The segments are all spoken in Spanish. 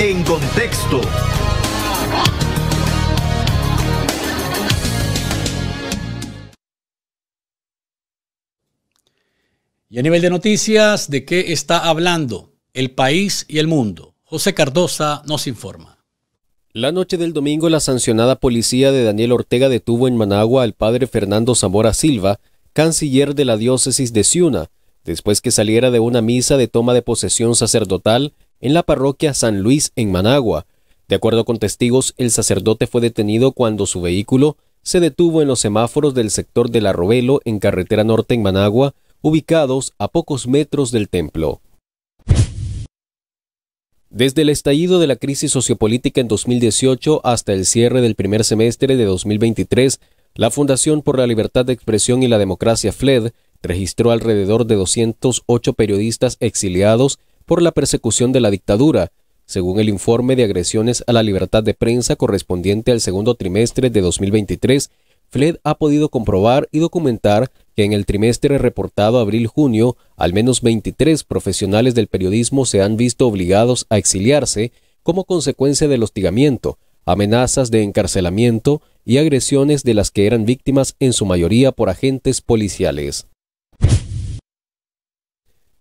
En contexto. Y a nivel de noticias, ¿de qué está hablando el país y el mundo? José Cardosa nos informa. La noche del domingo, la sancionada policía de Daniel Ortega detuvo en Managua al padre Fernando Zamora Silva, canciller de la diócesis de Ciuna, después que saliera de una misa de toma de posesión sacerdotal en la parroquia San Luis en Managua. De acuerdo con testigos, el sacerdote fue detenido cuando su vehículo se detuvo en los semáforos del sector de La Robelo en carretera norte en Managua, ubicados a pocos metros del templo. Desde el estallido de la crisis sociopolítica en 2018 hasta el cierre del primer semestre de 2023, la Fundación por la Libertad de Expresión y la Democracia FLED registró alrededor de 208 periodistas exiliados por la persecución de la dictadura, según el informe de agresiones a la libertad de prensa correspondiente al segundo trimestre de 2023, FLED ha podido comprobar y documentar que en el trimestre reportado abril-junio, al menos 23 profesionales del periodismo se han visto obligados a exiliarse como consecuencia del hostigamiento, amenazas de encarcelamiento y agresiones de las que eran víctimas en su mayoría por agentes policiales.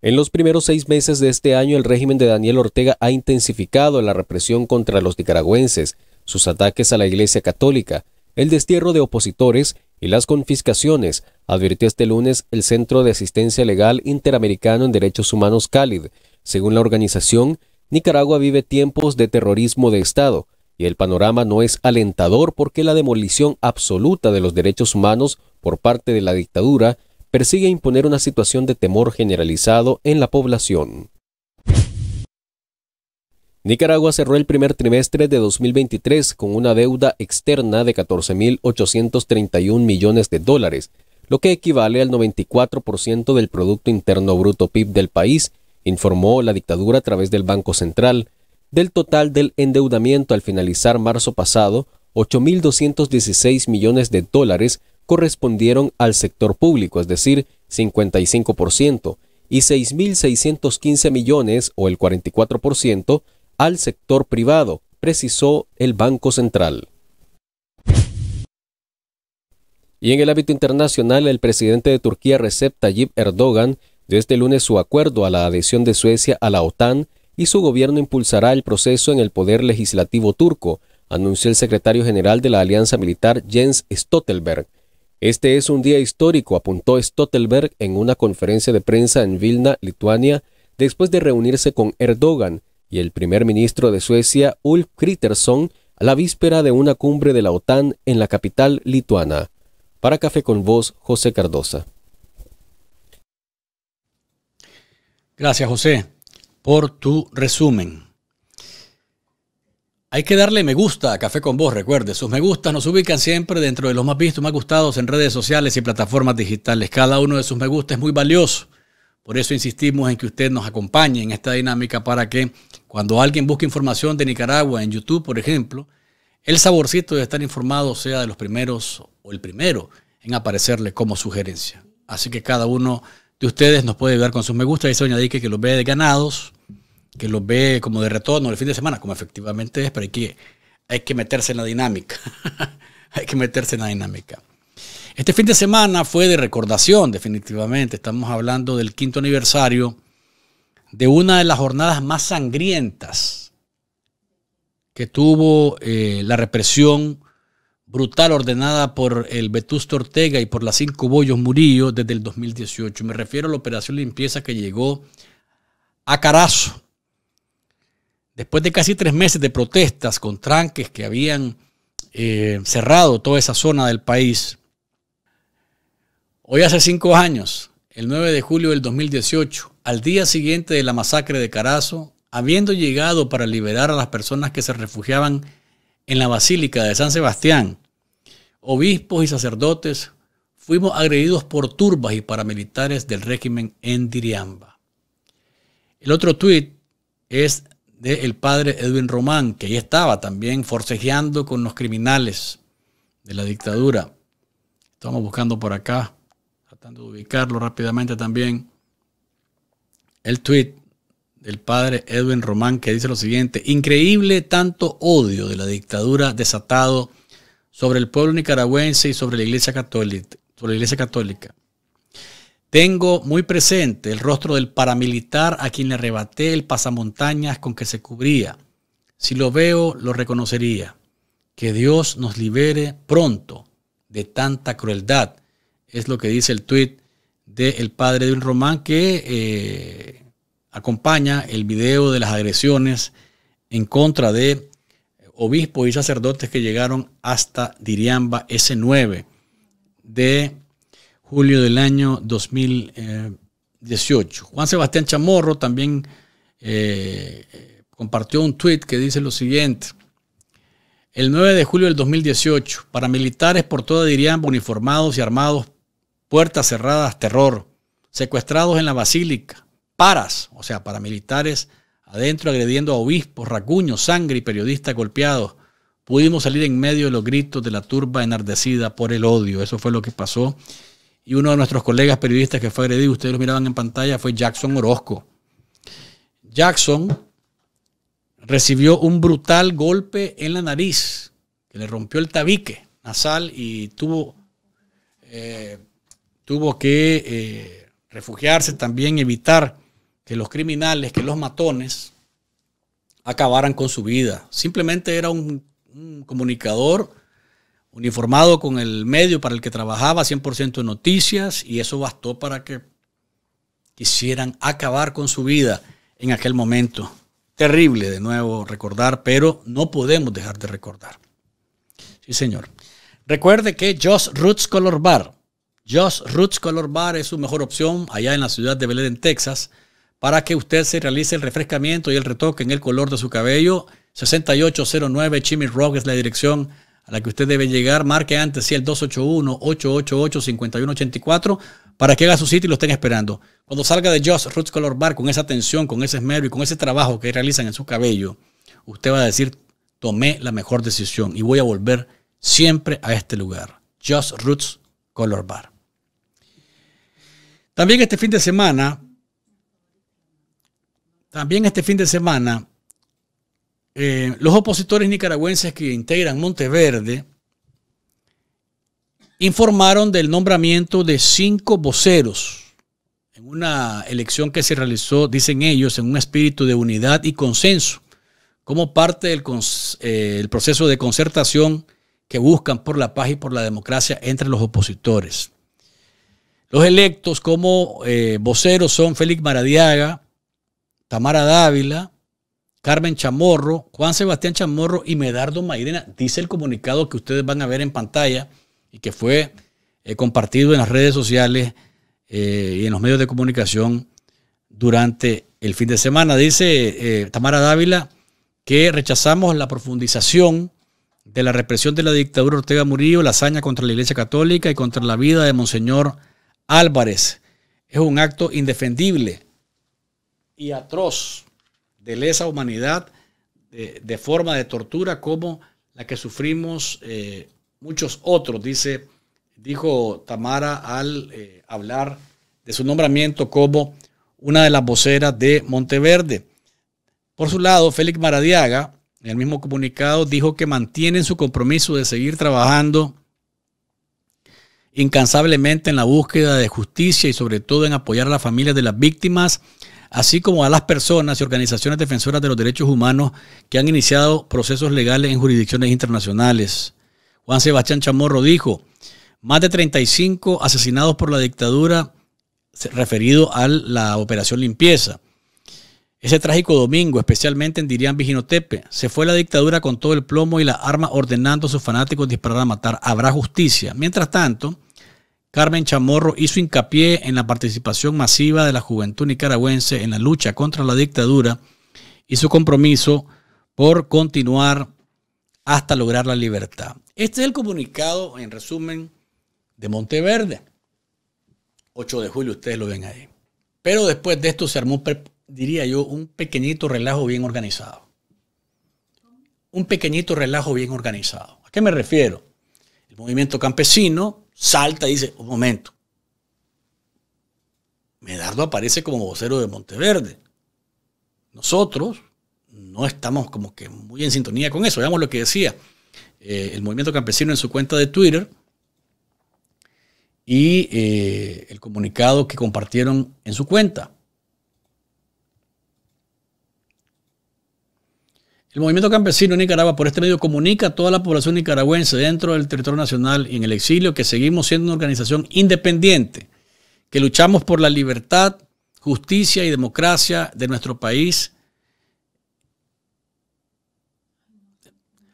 En los primeros seis meses de este año, el régimen de Daniel Ortega ha intensificado la represión contra los nicaragüenses, sus ataques a la Iglesia Católica, el destierro de opositores y las confiscaciones, advirtió este lunes el Centro de Asistencia Legal Interamericano en Derechos Humanos Cálid. Según la organización, Nicaragua vive tiempos de terrorismo de Estado y el panorama no es alentador porque la demolición absoluta de los derechos humanos por parte de la dictadura persigue imponer una situación de temor generalizado en la población. Nicaragua cerró el primer trimestre de 2023 con una deuda externa de 14.831 millones de dólares, lo que equivale al 94% del Producto Interno Bruto PIB del país, informó la dictadura a través del Banco Central. Del total del endeudamiento al finalizar marzo pasado, 8.216 millones de dólares correspondieron al sector público, es decir, 55%, y 6.615 millones, o el 44%, al sector privado, precisó el Banco Central. Y en el ámbito internacional, el presidente de Turquía, Recep Tayyip Erdogan, dio este lunes su acuerdo a la adhesión de Suecia a la OTAN y su gobierno impulsará el proceso en el poder legislativo turco, anunció el secretario general de la Alianza Militar Jens Stoltenberg. Este es un día histórico, apuntó Stotelberg en una conferencia de prensa en Vilna, Lituania, después de reunirse con Erdogan y el primer ministro de Suecia, Ulf Kristersson, a la víspera de una cumbre de la OTAN en la capital lituana. Para Café con Voz, José Cardosa. Gracias, José, por tu resumen. Hay que darle me gusta a Café con Vos, recuerde. Sus me gustas nos ubican siempre dentro de los más vistos, más gustados en redes sociales y plataformas digitales. Cada uno de sus me gusta es muy valioso. Por eso insistimos en que usted nos acompañe en esta dinámica para que cuando alguien busque información de Nicaragua en YouTube, por ejemplo, el saborcito de estar informado sea de los primeros o el primero en aparecerle como sugerencia. Así que cada uno de ustedes nos puede ayudar con sus me gusta. y eso añadir que los ve de ganados que los ve como de retorno el fin de semana, como efectivamente es, pero hay que, hay que meterse en la dinámica. hay que meterse en la dinámica. Este fin de semana fue de recordación, definitivamente. Estamos hablando del quinto aniversario de una de las jornadas más sangrientas que tuvo eh, la represión brutal ordenada por el Vetusto Ortega y por las cinco bollos Murillo desde el 2018. Me refiero a la operación limpieza que llegó a Carazo, Después de casi tres meses de protestas con tranques que habían eh, cerrado toda esa zona del país, hoy hace cinco años, el 9 de julio del 2018, al día siguiente de la masacre de Carazo, habiendo llegado para liberar a las personas que se refugiaban en la Basílica de San Sebastián, obispos y sacerdotes fuimos agredidos por turbas y paramilitares del régimen en Diriamba. El otro tuit es del padre Edwin Román, que ahí estaba también forcejeando con los criminales de la dictadura. Estamos buscando por acá, tratando de ubicarlo rápidamente también. El tweet del padre Edwin Román que dice lo siguiente, increíble tanto odio de la dictadura desatado sobre el pueblo nicaragüense y sobre la iglesia católica. Sobre la iglesia católica. Tengo muy presente el rostro del paramilitar a quien le arrebaté el pasamontañas con que se cubría. Si lo veo, lo reconocería. Que Dios nos libere pronto de tanta crueldad. Es lo que dice el tuit del padre de un román que eh, acompaña el video de las agresiones en contra de obispos y sacerdotes que llegaron hasta Diriamba S9 de julio del año 2018. Eh, Juan Sebastián Chamorro también eh, compartió un tuit que dice lo siguiente. El 9 de julio del 2018, paramilitares por toda dirían uniformados y armados, puertas cerradas, terror, secuestrados en la basílica, paras, o sea, paramilitares adentro agrediendo a obispos, racuños, sangre y periodistas golpeados. Pudimos salir en medio de los gritos de la turba enardecida por el odio. Eso fue lo que pasó y uno de nuestros colegas periodistas que fue agredido, ustedes lo miraban en pantalla, fue Jackson Orozco. Jackson recibió un brutal golpe en la nariz, que le rompió el tabique nasal y tuvo, eh, tuvo que eh, refugiarse también, evitar que los criminales, que los matones, acabaran con su vida. Simplemente era un, un comunicador uniformado con el medio para el que trabajaba, 100% de noticias, y eso bastó para que quisieran acabar con su vida en aquel momento. Terrible de nuevo recordar, pero no podemos dejar de recordar. Sí, señor. Recuerde que Josh Roots Color Bar, Josh Roots Color Bar es su mejor opción allá en la ciudad de Belén, Texas, para que usted se realice el refrescamiento y el retoque en el color de su cabello. 6809 Jimmy Rock es la dirección a la que usted debe llegar, marque antes, si el 281-888-5184 para que haga su sitio y lo estén esperando. Cuando salga de Just Roots Color Bar con esa atención, con ese esmero y con ese trabajo que realizan en su cabello, usted va a decir, tomé la mejor decisión y voy a volver siempre a este lugar. Just Roots Color Bar. También este fin de semana, también este fin de semana eh, los opositores nicaragüenses que integran Monteverde informaron del nombramiento de cinco voceros en una elección que se realizó, dicen ellos, en un espíritu de unidad y consenso, como parte del eh, proceso de concertación que buscan por la paz y por la democracia entre los opositores. Los electos como eh, voceros son Félix Maradiaga, Tamara Dávila, Carmen Chamorro, Juan Sebastián Chamorro y Medardo Mairena. Dice el comunicado que ustedes van a ver en pantalla y que fue eh, compartido en las redes sociales eh, y en los medios de comunicación durante el fin de semana. Dice eh, Tamara Dávila que rechazamos la profundización de la represión de la dictadura Ortega Murillo, la hazaña contra la Iglesia Católica y contra la vida de Monseñor Álvarez. Es un acto indefendible y atroz de lesa humanidad, de, forma de tortura como la que sufrimos eh, muchos otros, dice, dijo Tamara al eh, hablar de su nombramiento como una de las voceras de Monteverde. Por su lado, Félix Maradiaga, en el mismo comunicado, dijo que mantienen su compromiso de seguir trabajando incansablemente en la búsqueda de justicia y sobre todo en apoyar a las familias de las víctimas así como a las personas y organizaciones defensoras de los derechos humanos que han iniciado procesos legales en jurisdicciones internacionales. Juan Sebastián Chamorro dijo, más de 35 asesinados por la dictadura referido a la operación limpieza. Ese trágico domingo, especialmente en Dirían Viginotepe, se fue la dictadura con todo el plomo y la arma ordenando a sus fanáticos disparar a matar. Habrá justicia. Mientras tanto, Carmen Chamorro hizo hincapié en la participación masiva de la juventud nicaragüense en la lucha contra la dictadura y su compromiso por continuar hasta lograr la libertad. Este es el comunicado, en resumen, de Monteverde. 8 de julio, ustedes lo ven ahí. Pero después de esto se armó, diría yo, un pequeñito relajo bien organizado. Un pequeñito relajo bien organizado. ¿A qué me refiero? El movimiento campesino salta y dice, un momento, Medardo aparece como vocero de Monteverde. Nosotros no estamos como que muy en sintonía con eso. Veamos lo que decía eh, el movimiento campesino en su cuenta de Twitter y eh, el comunicado que compartieron en su cuenta. El movimiento campesino Nicaragua por este medio comunica a toda la población nicaragüense dentro del territorio nacional y en el exilio que seguimos siendo una organización independiente, que luchamos por la libertad, justicia y democracia de nuestro país.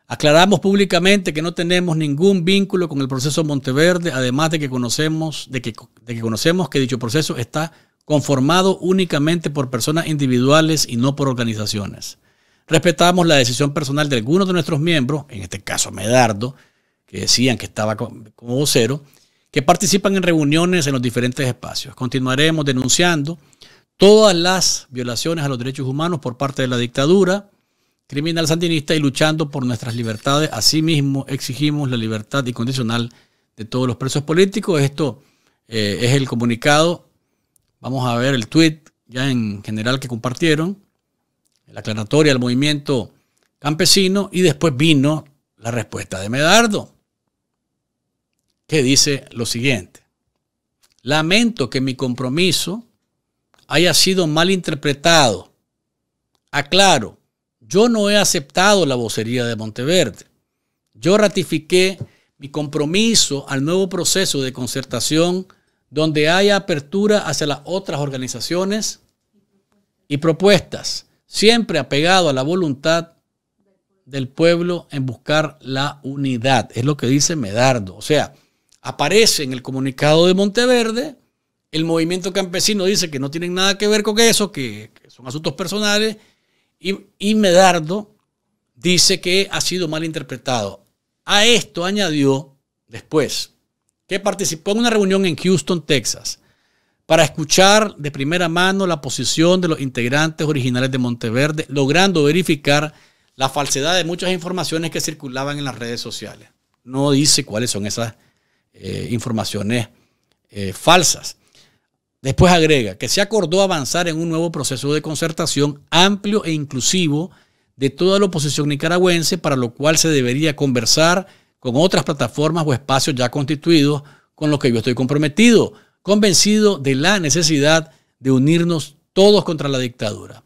Aclaramos públicamente que no tenemos ningún vínculo con el proceso Monteverde, además de que conocemos, de que, conocemos que dicho proceso está conformado únicamente por personas individuales y no por organizaciones. Respetamos la decisión personal de algunos de nuestros miembros, en este caso Medardo, que decían que estaba como vocero, que participan en reuniones en los diferentes espacios. Continuaremos denunciando todas las violaciones a los derechos humanos por parte de la dictadura criminal sandinista y luchando por nuestras libertades. Asimismo, exigimos la libertad incondicional de todos los presos políticos. Esto eh, es el comunicado. Vamos a ver el tweet ya en general que compartieron la aclaratoria al movimiento campesino y después vino la respuesta de Medardo, que dice lo siguiente. Lamento que mi compromiso haya sido mal interpretado. Aclaro, yo no he aceptado la vocería de Monteverde. Yo ratifiqué mi compromiso al nuevo proceso de concertación donde haya apertura hacia las otras organizaciones y propuestas siempre apegado a la voluntad del pueblo en buscar la unidad. Es lo que dice Medardo. O sea, aparece en el comunicado de Monteverde, el movimiento campesino dice que no tienen nada que ver con eso, que, son asuntos personales, y Medardo dice que ha sido mal interpretado. A esto añadió después que participó en una reunión en Houston, Texas, para escuchar de primera mano la posición de los integrantes originales de Monteverde, logrando verificar la falsedad de muchas informaciones que circulaban en las redes sociales. No dice cuáles son esas eh, informaciones eh, falsas. Después agrega que se acordó avanzar en un nuevo proceso de concertación amplio e inclusivo de toda la oposición nicaragüense, para lo cual se debería conversar con otras plataformas o espacios ya constituidos con los que yo estoy comprometido convencido de la necesidad de unirnos todos contra la dictadura.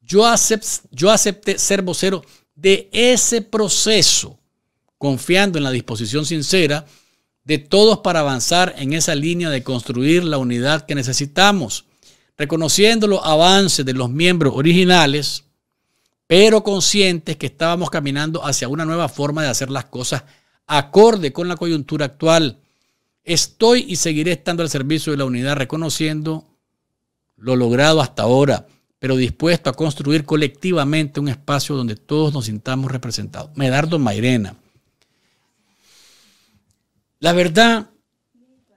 Yo, acepté ser vocero de ese proceso, confiando en la disposición sincera de todos para avanzar en esa línea de construir la unidad que necesitamos, reconociendo los avances de los miembros originales, pero conscientes que estábamos caminando hacia una nueva forma de hacer las cosas acorde con la coyuntura actual Estoy y seguiré estando al servicio de la unidad reconociendo lo logrado hasta ahora, pero dispuesto a construir colectivamente un espacio donde todos nos sintamos representados. Medardo Mairena. La verdad,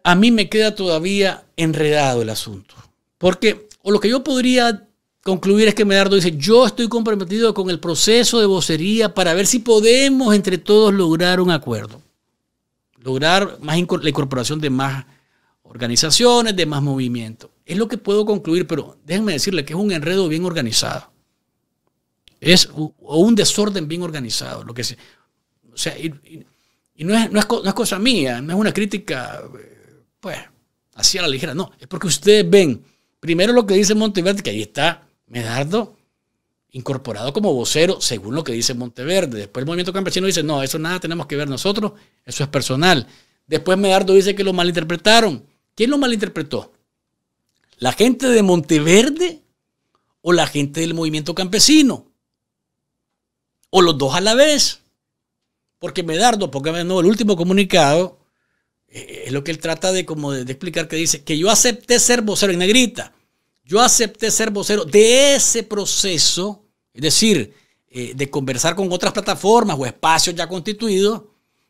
a mí me queda todavía enredado el asunto. Porque, o lo que yo podría concluir es que Medardo dice, yo estoy comprometido con el proceso de vocería para ver si podemos entre todos lograr un acuerdo lograr más la incorporación de más organizaciones, de más movimiento. Es lo que puedo concluir, pero déjenme decirle que es un enredo bien organizado. Es un desorden bien organizado. Lo que y, no, es, no, cosa mía, no es una crítica, eh, pues, así a la ligera, no. Es porque ustedes ven primero lo que dice Monteverde, que ahí está, Medardo, incorporado como vocero, según lo que dice Monteverde. Después el movimiento campesino dice, no, eso nada tenemos que ver nosotros, eso es personal. Después Medardo dice que lo malinterpretaron. ¿Quién lo malinterpretó? ¿La gente de Monteverde o la gente del movimiento campesino? ¿O los dos a la vez? Porque Medardo, porque no, el último comunicado eh, es lo que él trata de, como explicar que dice que yo acepté ser vocero en negrita. Yo acepté ser vocero de ese proceso es decir, eh, de conversar con otras plataformas o espacios ya constituidos,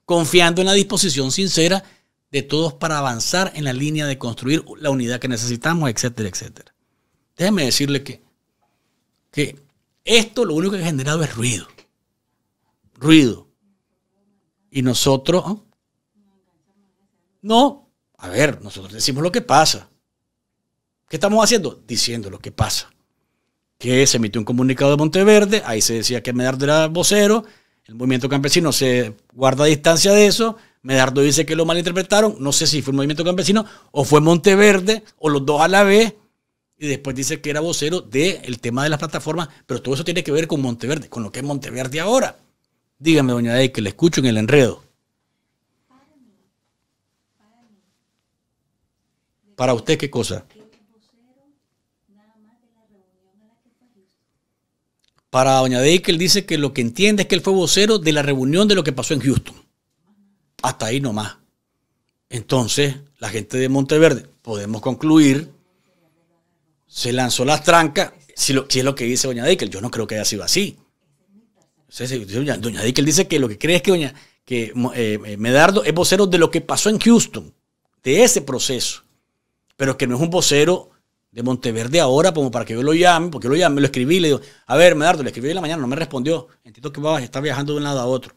confiando en la disposición sincera de todos para avanzar en la línea de construir la unidad que necesitamos, etcétera, etcétera. Déjeme decirle que, que esto lo único que ha generado es ruido. Ruido. Y nosotros... ¿ah? No, a ver, nosotros decimos lo que pasa. ¿Qué estamos haciendo? Diciendo lo que pasa que se emitió un comunicado de Monteverde, ahí se decía que Medardo era vocero, el movimiento campesino se guarda distancia de eso, Medardo dice que lo malinterpretaron, no sé si fue el movimiento campesino o fue Monteverde o los dos a la vez, y después dice que era vocero del tema de las plataformas, pero todo eso tiene que ver con Monteverde, con lo que es Monteverde ahora. Dígame, doña Day, que le escucho en el enredo. ¿Para usted qué cosa? para Doña él dice que lo que entiende es que él fue vocero de la reunión de lo que pasó en Houston. Hasta ahí nomás. Entonces, la gente de Monteverde, podemos concluir, se lanzó las trancas, si, lo, es lo que dice Doña Dickel, yo no creo que haya sido así. Doña, dice que lo que cree es que, que eh, eh, Medardo es vocero de lo que pasó en Houston, de ese proceso, pero que no es un vocero de Monteverde ahora, como para que yo lo llame, porque lo llame, lo escribí, le digo, a ver, Medardo, le escribí en la mañana, no me respondió. Entiendo que vas a estar viajando de un lado a otro.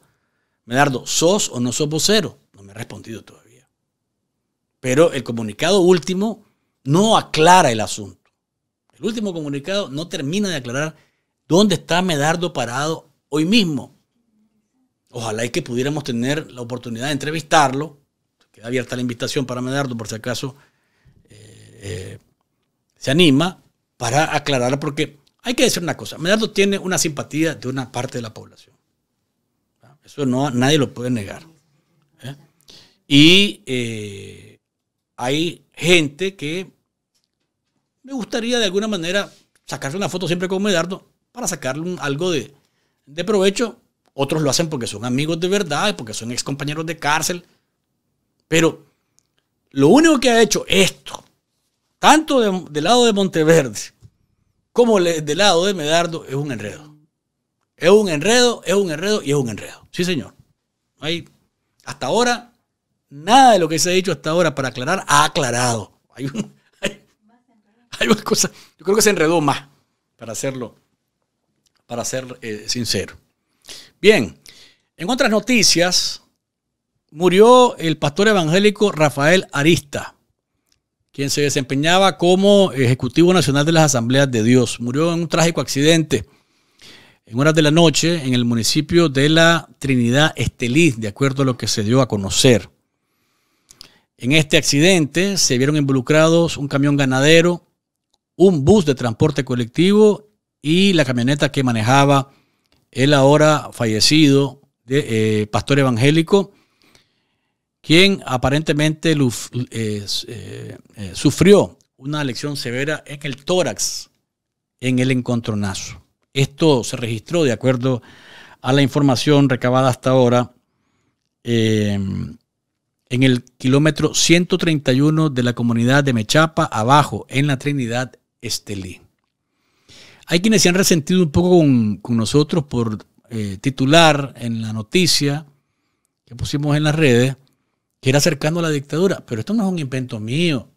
Medardo, ¿sos o no sos vocero? No me ha respondido todavía. Pero el comunicado último no aclara el asunto. El último comunicado no termina de aclarar dónde está Medardo parado hoy mismo. Ojalá y que pudiéramos tener la oportunidad de entrevistarlo. Queda abierta la invitación para Medardo por si acaso. Eh, eh, se anima para aclarar, porque hay que decir una cosa, Medardo tiene una simpatía de una parte de la población. Eso no, nadie lo puede negar. ¿eh? Y eh, hay gente que me gustaría de alguna manera sacarle una foto siempre con Medardo para sacarle algo de, de provecho. Otros lo hacen porque son amigos de verdad, porque son excompañeros de cárcel. Pero lo único que ha hecho esto tanto del lado de Monteverde como del lado de Medardo, es un enredo. Es un enredo, es un enredo y es un enredo. Sí, señor. Hay, hasta ahora, nada de lo que se ha dicho hasta ahora para aclarar ha aclarado. Hay, una cosa, yo creo que se enredó más, para hacerlo, para ser eh, sincero. Bien, en otras noticias, murió el pastor evangélico Rafael Arista quien se desempeñaba como Ejecutivo Nacional de las Asambleas de Dios. Murió en un trágico accidente en horas de la noche en el municipio de la Trinidad Esteliz, de acuerdo a lo que se dio a conocer. En este accidente se vieron involucrados un camión ganadero, un bus de transporte colectivo y la camioneta que manejaba el ahora fallecido de, eh, pastor evangélico quien aparentemente eh, eh, eh, sufrió una lesión severa en el tórax en el encontronazo. Esto se registró de acuerdo a la información recabada hasta ahora em, en el kilómetro 131 de la comunidad de Mechapa, abajo, en la Trinidad Estelí. Hay quienes se han resentido un poco con nosotros por titular en la noticia que pusimos en las redes, que era a la dictadura. Pero esto no es un invento mío,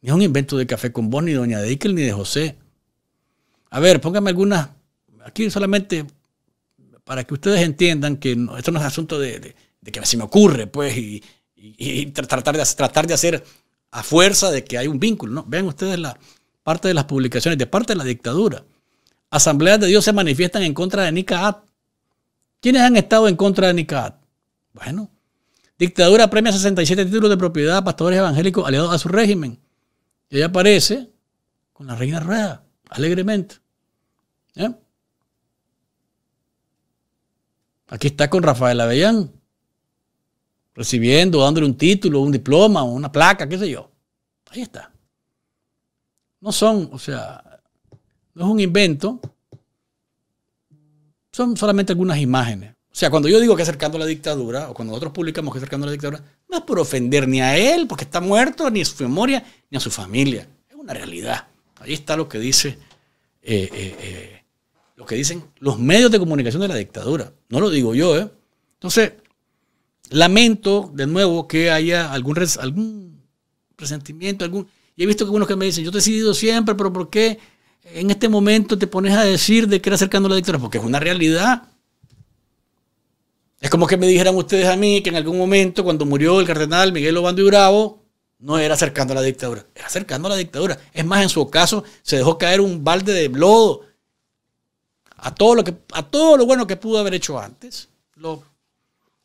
ni es un invento de Café con Vos, ni de Doña Deikel ni de José. A ver, póngame algunas, aquí solamente para que ustedes entiendan que esto no es asunto de, que se me ocurre, pues, y, tratar, de, tratar de hacer a fuerza de que hay un vínculo. ¿no? Vean ustedes la parte de las publicaciones, de parte de la dictadura. Asambleas de Dios se manifiestan en contra de NICAAT. ¿Quiénes han estado en contra de NICAAT? Bueno, Dictadura premia 67 títulos de propiedad a pastores evangélicos aliados a su régimen. Y ella aparece con la reina rueda, alegremente. Aquí está con Rafael Avellán, recibiendo, dándole un título, un diploma, una placa, qué sé yo. Ahí está. No son, o sea, no es un invento, son solamente algunas imágenes. O sea, cuando yo digo que acercando a la dictadura, o cuando nosotros publicamos que acercando a la dictadura, no es por ofender ni a él, porque está muerto, ni a su memoria, ni a su familia. Es una realidad. Ahí está lo que dice eh, eh, eh, lo que dicen los medios de comunicación de la dictadura. No lo digo yo, ¿eh? Entonces, lamento de nuevo que haya algún, algún resentimiento, algún... Y he visto que algunos que me dicen, yo te he decidido siempre, pero ¿por qué en este momento te pones a decir de que era acercando a la dictadura? Porque es una realidad. Es como que me dijeran ustedes a mí que en algún momento, cuando murió el cardenal Miguel Obando y Bravo, no era acercando a la dictadura, era acercando a la dictadura. Es más, en su caso, se dejó caer un balde de lodo a todo lo, que, a todo lo bueno que pudo haber hecho antes. Lo,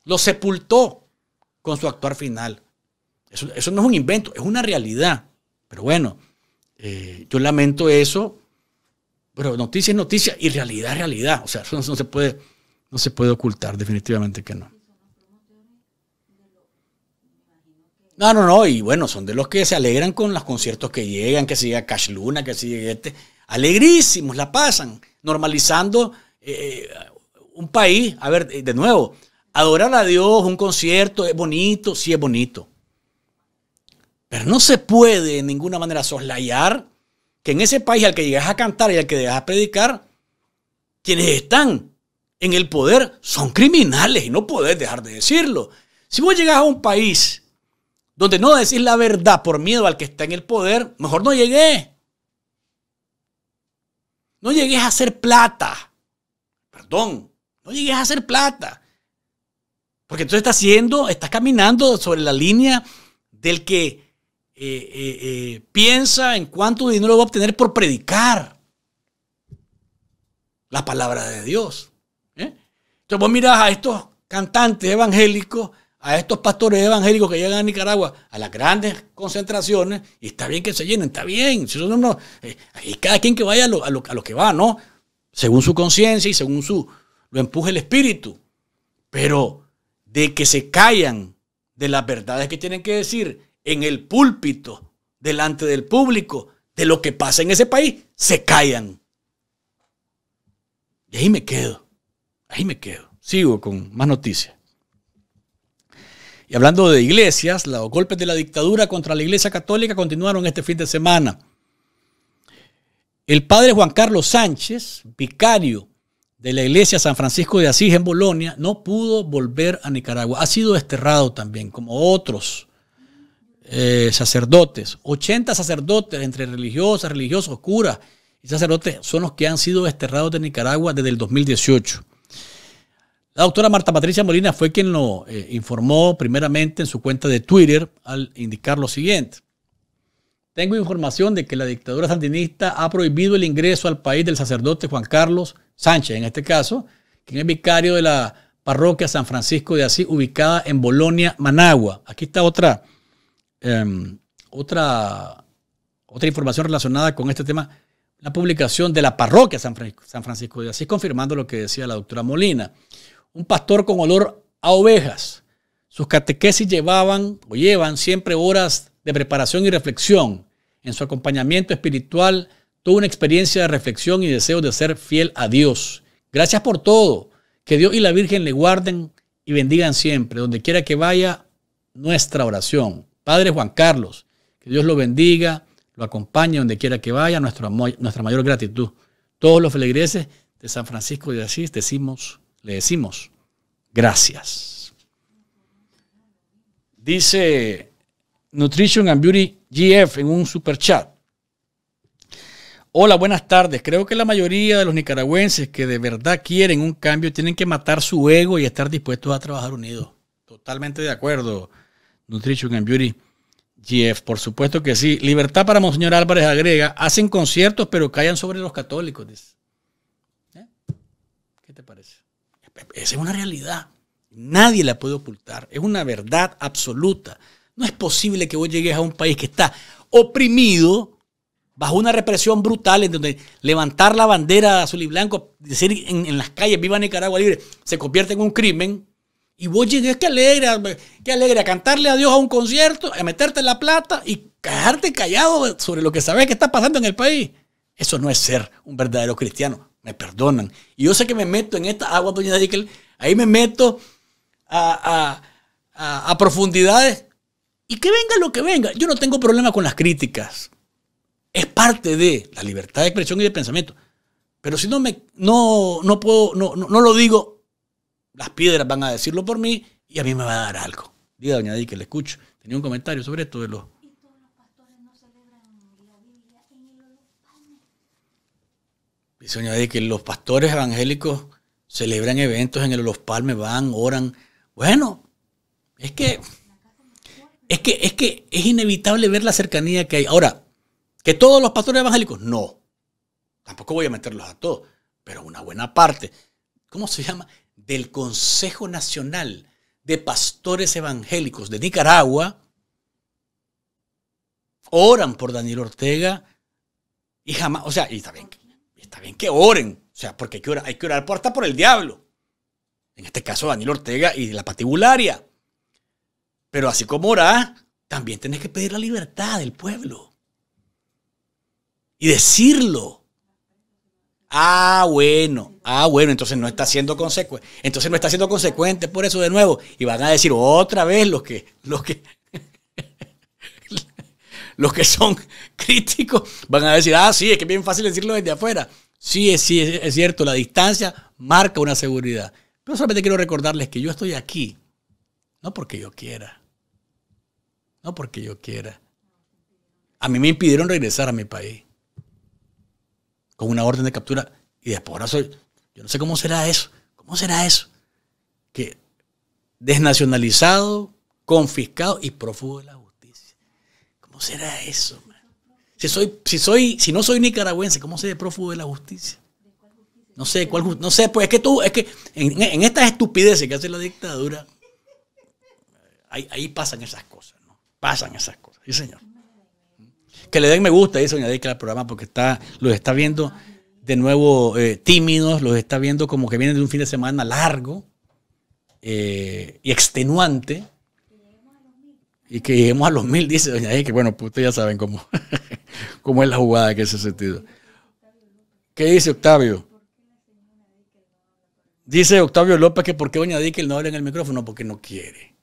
lo sepultó con su actuar final. Eso, no es un invento, es una realidad. Pero bueno, eh, yo lamento eso, pero noticia es noticia y realidad es realidad. O sea, eso no se puede no se puede ocultar, definitivamente que no. No, no, no, y bueno, son de los que se alegran con los conciertos que llegan, que siga Cash Luna, que siga este. Alegrísimos, la pasan, normalizando eh, eh, un país. A ver, eh, de nuevo, adorar a Dios, un concierto, es bonito, sí es bonito. Pero no se puede de ninguna manera soslayar que en ese país al que llegas a cantar y al que llegas a predicar, quienes están en el poder son criminales y no podés dejar de decirlo. Si vos llegás a un país donde no decís la verdad por miedo al que está en el poder, mejor no llegué. No llegues a hacer plata. Perdón, no llegues a hacer plata. Porque entonces estás haciendo, estás caminando sobre la línea del que eh, eh, eh, piensa en cuánto dinero va a obtener por predicar la palabra de Dios. Entonces vos mirás a estos cantantes evangélicos, a estos pastores evangélicos que llegan a Nicaragua, a las grandes concentraciones, y está bien que se llenen, está bien. Si no, y eh, cada quien que vaya a lo, a lo, que va, ¿no? Según su conciencia y según su, lo empuje el espíritu. Pero de que se callan de las verdades que tienen que decir en el púlpito, delante del público, de lo que pasa en ese país, se callan. Y ahí me quedo. Ahí me quedo. Sigo con más noticias. Y hablando de iglesias, los golpes de la dictadura contra la iglesia católica continuaron este fin de semana. El padre Juan Carlos Sánchez, vicario de la iglesia San Francisco de Asís en Bolonia, no pudo volver a Nicaragua. Ha sido desterrado también, como otros eh, sacerdotes. 80 sacerdotes, entre religiosas, religiosos, curas y sacerdotes, son los que han sido desterrados de Nicaragua desde el 2018. La doctora Marta Patricia Molina fue quien lo eh, informó primeramente en su cuenta de Twitter al indicar lo siguiente. Tengo información de que la dictadura sandinista ha prohibido el ingreso al país del sacerdote Juan Carlos Sánchez, en este caso, quien es vicario de la parroquia San Francisco de Asís, ubicada en Bolonia, Managua. Aquí está otra, em, otra, otra información relacionada con este tema, la publicación de la parroquia San Francisco de Asís, confirmando lo que decía la doctora Molina un pastor con olor a ovejas. Sus catequesis llevaban o llevan siempre horas de preparación y reflexión. En su acompañamiento espiritual tuvo una experiencia de reflexión y deseo de ser fiel a Dios. Gracias por todo. Que Dios y la Virgen le guarden y bendigan siempre, donde quiera que vaya, nuestra oración. Padre Juan Carlos, que Dios lo bendiga, lo acompañe donde quiera que vaya, nuestra, nuestra mayor gratitud. Todos los feligreses de San Francisco de Asís decimos le decimos gracias. Dice Nutrition and Beauty GF en un super chat. Hola, buenas tardes. Creo que la mayoría de los nicaragüenses que de verdad quieren un cambio tienen que matar su ego y estar dispuestos a trabajar unidos. Totalmente de acuerdo, Nutrition and Beauty GF. Por supuesto que sí. Libertad para Monseñor Álvarez agrega, hacen conciertos pero callan sobre los católicos. Dice. Esa es una realidad. Nadie la puede ocultar. Es una verdad absoluta. No es posible que vos llegues a un país que está oprimido bajo una represión brutal en donde levantar la bandera azul y blanco, decir en, las calles viva Nicaragua libre, se convierte en un crimen. Y vos llegues, qué alegre, que alegre, a cantarle a Dios a un concierto, a meterte la plata y quedarte callado sobre lo que sabes que está pasando en el país. Eso no es ser un verdadero cristiano me perdonan. Y yo sé que me meto en esta agua, doña Dickel, ahí me meto a, a, profundidades. Y que venga lo que venga, yo no tengo problema con las críticas. Es parte de la libertad de expresión y de pensamiento. Pero si no me no, no puedo, no, lo digo, las piedras van a decirlo por mí y a mí me va a dar algo. Diga, doña Dickel, escucho. Tenía un comentario sobre esto de los Dice de que los pastores evangélicos celebran eventos en los palmes, van, oran. Bueno, es que, es que, es que es inevitable ver la cercanía que hay. Ahora, que todos los pastores evangélicos, no. Tampoco voy a meterlos a todos, pero una buena parte. ¿Cómo se llama? Del Consejo Nacional de Pastores Evangélicos de Nicaragua oran por Daniel Ortega y jamás, o sea, y también está bien que oren, o sea, porque hay que orar, hay que orar por, hasta por el diablo. En este caso, Daniel Ortega y la patibularia. Pero así como orás, también tenés que pedir la libertad del pueblo. Y decirlo. Ah, bueno, ah, bueno, entonces no está siendo consecuente. Entonces no está siendo consecuente por eso de nuevo. Y van a decir otra vez los que, los que, los que son críticos van a decir, ah, sí, es que es bien fácil decirlo desde afuera. Sí, es, sí, es, cierto, la distancia marca una seguridad. Pero solamente quiero recordarles que yo estoy aquí, no porque yo quiera, no porque yo quiera. A mí me impidieron regresar a mi país con una orden de captura y después ahora soy, yo no sé cómo será eso, cómo será eso, que desnacionalizado, confiscado y profundo de la será eso? Si, soy, si, soy, si no soy nicaragüense, ¿cómo de prófugo de la justicia? No sé, cuál, no sé, pues es que tú, es que en, estas estupideces que hace la dictadura, ahí, pasan esas cosas, ¿no? Pasan esas cosas, señor. Que le den me gusta, dice doña que al programa, porque está, los está viendo de nuevo eh, tímidos, los está viendo como que vienen de un fin de semana largo eh, y extenuante y que lleguemos a los mil, dice doña Que Bueno, pues ustedes ya saben cómo, cómo es la jugada en ese sentido. ¿Qué dice Octavio? Dice Octavio López que por qué doña él no habla en el micrófono, porque no quiere.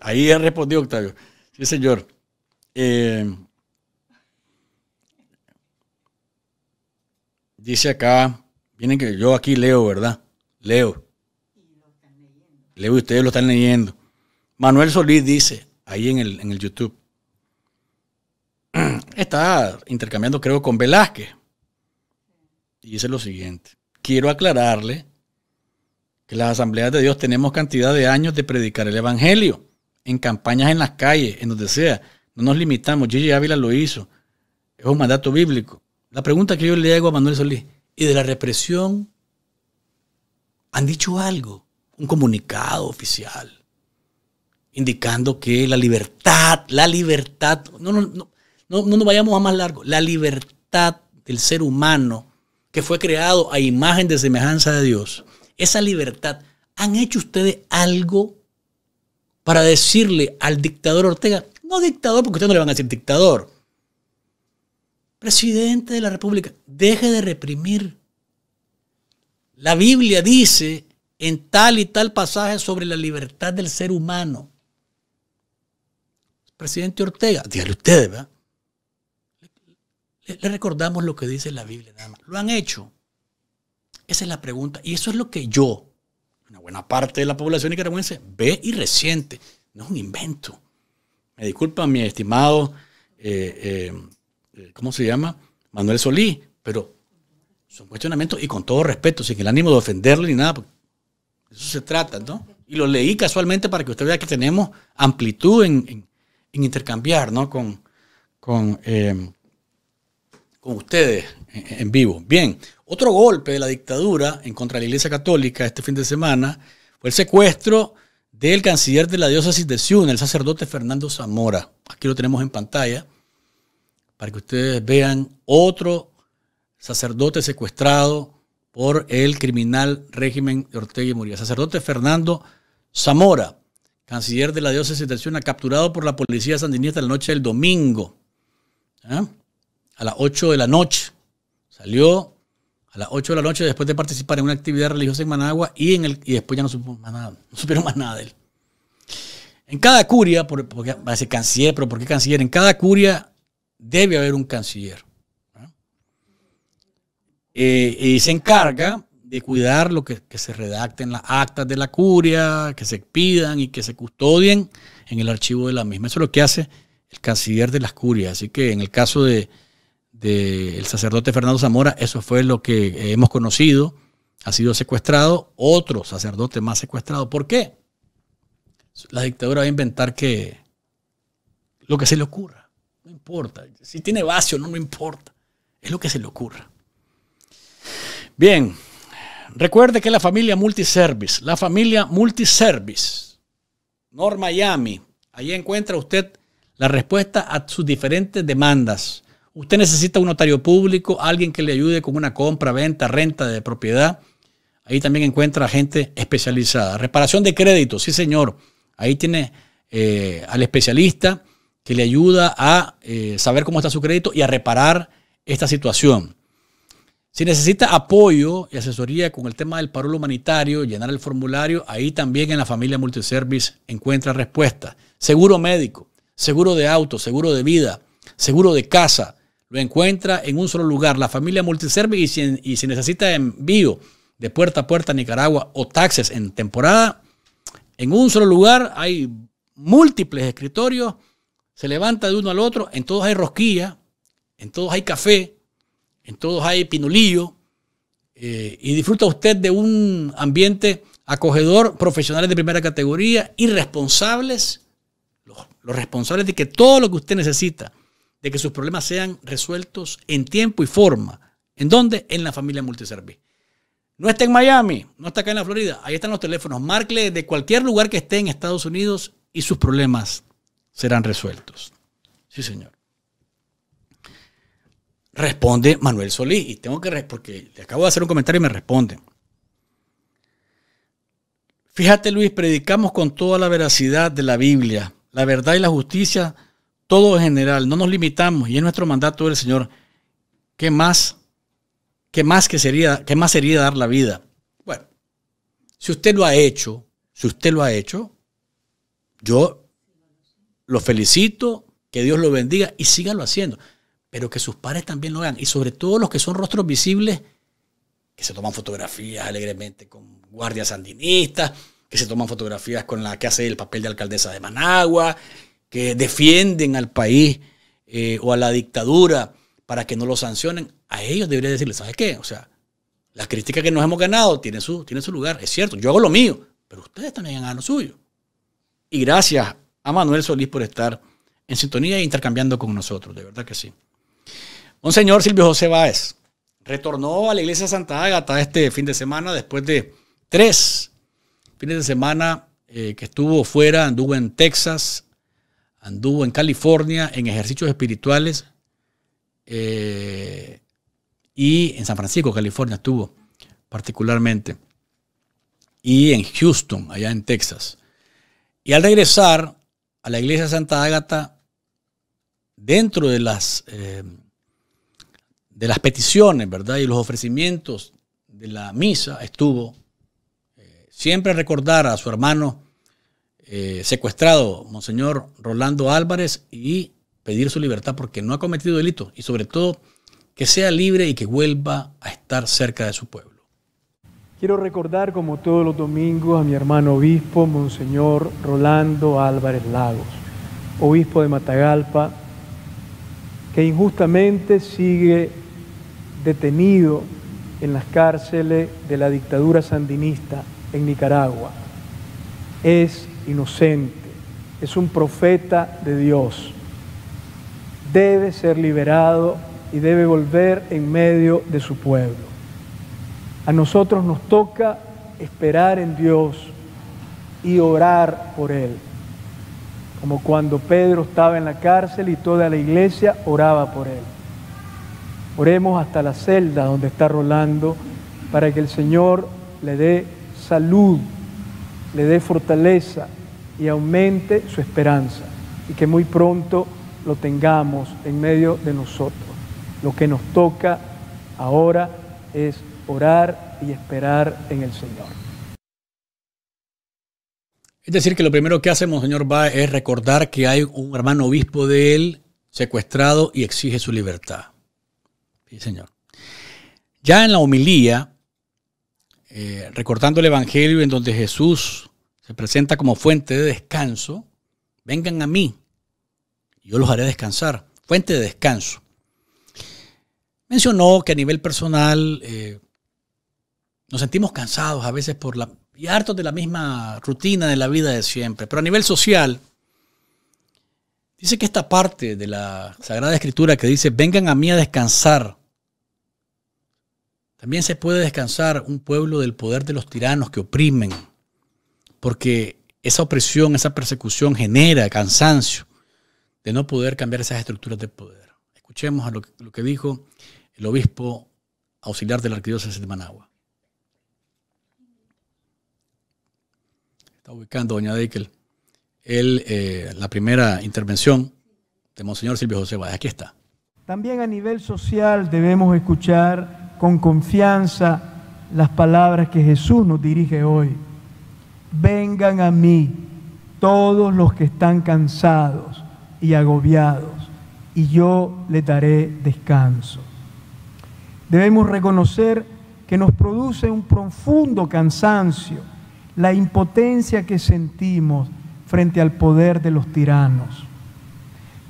Ahí respondió Octavio. Sí, señor. Eh, dice acá, vienen que yo aquí leo, ¿verdad? Leo. Leo y ustedes lo están leyendo. Manuel Solís dice, ahí en el, YouTube, está intercambiando creo con Velázquez. Y dice lo siguiente, quiero aclararle que las asambleas de Dios tenemos cantidad de años de predicar el Evangelio, en campañas en las calles, en donde sea. No nos limitamos, Gigi Ávila lo hizo, es un mandato bíblico. La pregunta que yo le hago a Manuel Solís, ¿y de la represión han dicho algo? ¿Un comunicado oficial? indicando que la libertad, la libertad, no, no, no, nos vayamos a más largo, la libertad del ser humano que fue creado a imagen de semejanza de Dios, esa libertad, ¿han hecho ustedes algo para decirle al dictador Ortega, no dictador porque ustedes no le van a decir dictador, presidente de la República, deje de reprimir? La Biblia dice en tal y tal pasaje sobre la libertad del ser humano presidente Ortega, dígale ustedes, ¿verdad? Le, recordamos lo que dice la Biblia, nada más. ¿Lo han hecho? Esa es la pregunta. Y eso es lo que yo, una buena parte de la población nicaragüense, ve y resiente. No es un invento. Me disculpa mi estimado, eh, eh, eh, ¿cómo se llama? Manuel Solí, pero son cuestionamientos y con todo respeto, sin el ánimo de ofenderle ni nada, eso se trata, ¿no? Y lo leí casualmente para que usted vea que tenemos amplitud en, en intercambiar ¿no? con, con, em, con ustedes en, vivo. Bien, otro golpe de la dictadura en contra de la Iglesia Católica este fin de semana fue el secuestro del canciller de la diócesis de Ciuna, el sacerdote Fernando Zamora. Aquí lo tenemos en pantalla para que ustedes vean otro sacerdote secuestrado por el criminal régimen de Ortega y Murillo. Sacerdote Fernando Zamora canciller de la diócesis de ha capturado por la policía sandinista la noche del domingo, a las 8 de la noche. Salió a las 8 de la noche después de participar en una actividad religiosa en Managua y, en el, y después ya no, supo nada, supieron más nada de él. En cada curia, porque ser canciller, pero ¿por qué canciller? En cada curia debe haber un canciller. Eh, y se encarga de cuidar lo que, se redacten las actas de la curia, que se pidan y que se custodien en el archivo de la misma. Eso es lo que hace el canciller de las curias. Así que en el caso del de, sacerdote Fernando Zamora, eso fue lo que hemos conocido. Ha sido secuestrado, otro sacerdote más secuestrado. ¿Por qué? La dictadura va a inventar que lo que se le ocurra. No importa. Si tiene vacío, no, no importa. Es lo que se le ocurra. Bien, Recuerde que la familia Multiservice, la familia Multiservice, Nor Miami, ahí encuentra usted la respuesta a sus diferentes demandas. Usted necesita un notario público, alguien que le ayude con una compra, venta, renta de propiedad. Ahí también encuentra gente especializada. Reparación de crédito, sí señor. Ahí tiene eh, al especialista que le ayuda a eh, saber cómo está su crédito y a reparar esta situación. Si necesita apoyo y asesoría con el tema del paro humanitario, llenar el formulario, ahí también en la familia Multiservice encuentra respuesta. Seguro médico, seguro de auto, seguro de vida, seguro de casa, lo encuentra en un solo lugar, la familia Multiservice, y si, y si necesita envío de puerta a puerta a Nicaragua o taxes en temporada, en un solo lugar hay múltiples escritorios, se levanta de uno al otro, en todos hay rosquilla, en todos hay café, en todos hay pinulillo. Eh, y disfruta usted de un ambiente acogedor, profesionales de primera categoría y responsables, los, responsables de que todo lo que usted necesita, de que sus problemas sean resueltos en tiempo y forma. ¿En dónde? En la familia Multiservice. No está en Miami, no está acá en la Florida. Ahí están los teléfonos. Marque de cualquier lugar que esté en Estados Unidos y sus problemas serán resueltos. Sí, señor. Responde Manuel Solís. Y tengo que, porque le acabo de hacer un comentario y me responde. Fíjate Luis, predicamos con toda la veracidad de la Biblia, la verdad y la justicia, todo en general. No nos limitamos y es nuestro mandato del Señor. ¿Qué más? ¿Qué más que sería, qué más sería dar la vida? Bueno, si usted lo ha hecho, si usted lo ha hecho, yo lo felicito, que Dios lo bendiga y sígalo haciendo pero que sus pares también lo vean. Y sobre todo los que son rostros visibles, que se toman fotografías alegremente con guardias sandinistas, que se toman fotografías con la que hace el papel de alcaldesa de Managua, que defienden al país eh, o a la dictadura para que no lo sancionen. A ellos debería decirles, ¿sabes qué? O sea, la crítica que nos hemos ganado tiene su, su lugar, es cierto, yo hago lo mío, pero ustedes también hagan lo suyo. Y gracias a Manuel Solís por estar en sintonía e intercambiando con nosotros, de verdad que sí. Un señor, Silvio José Báez retornó a la iglesia Santa Ágata este fin de semana después de tres fines de semana eh, que estuvo fuera, anduvo en Texas, anduvo en California en ejercicios espirituales eh, y en San Francisco, California estuvo particularmente y en Houston, allá en Texas. Y al regresar a la iglesia Santa Ágata, dentro de las... Eh, de las peticiones, ¿verdad? Y los ofrecimientos de la misa estuvo eh, siempre recordar a su hermano eh, secuestrado, Monseñor Rolando Álvarez, y pedir su libertad porque no ha cometido delito y sobre todo que sea libre y que vuelva a estar cerca de su pueblo. Quiero recordar como todos los domingos a mi hermano obispo, Monseñor Rolando Álvarez Lagos, obispo de Matagalpa, que injustamente sigue detenido en las cárceles de la dictadura sandinista en Nicaragua. Es inocente, es un profeta de Dios. Debe ser liberado y debe volver en medio de su pueblo. A nosotros nos toca esperar en Dios y orar por Él, como cuando Pedro estaba en la cárcel y toda la iglesia oraba por Él. Oremos hasta la celda donde está Rolando para que el Señor le dé salud, le dé fortaleza y aumente su esperanza y que muy pronto lo tengamos en medio de nosotros. Lo que nos toca ahora es orar y esperar en el Señor. Es decir, que lo primero que hacemos, señor Va es recordar que hay un hermano obispo de él secuestrado y exige su libertad. Sí, Señor. Ya en la homilía, eh, recortando el Evangelio en donde Jesús se presenta como fuente de descanso, vengan a mí, yo los haré descansar, fuente de descanso. Mencionó que a nivel personal eh, nos sentimos cansados a veces por la, y hartos de la misma rutina de la vida de siempre, pero a nivel social, dice que esta parte de la Sagrada Escritura que dice, vengan a mí a descansar, también se puede descansar un pueblo del poder de los tiranos que oprimen, porque esa opresión, esa persecución genera cansancio de no poder cambiar esas estructuras de poder. Escuchemos a lo, que, dijo el obispo auxiliar de la arquidiócesis de Managua. Está ubicando doña Deikel. Eh, la primera intervención de Monseñor Silvio José Báez. Aquí está. También a nivel social debemos escuchar con confianza las palabras que Jesús nos dirige hoy. Vengan a mí todos los que están cansados y agobiados, y yo les daré descanso. Debemos reconocer que nos produce un profundo cansancio la impotencia que sentimos frente al poder de los tiranos.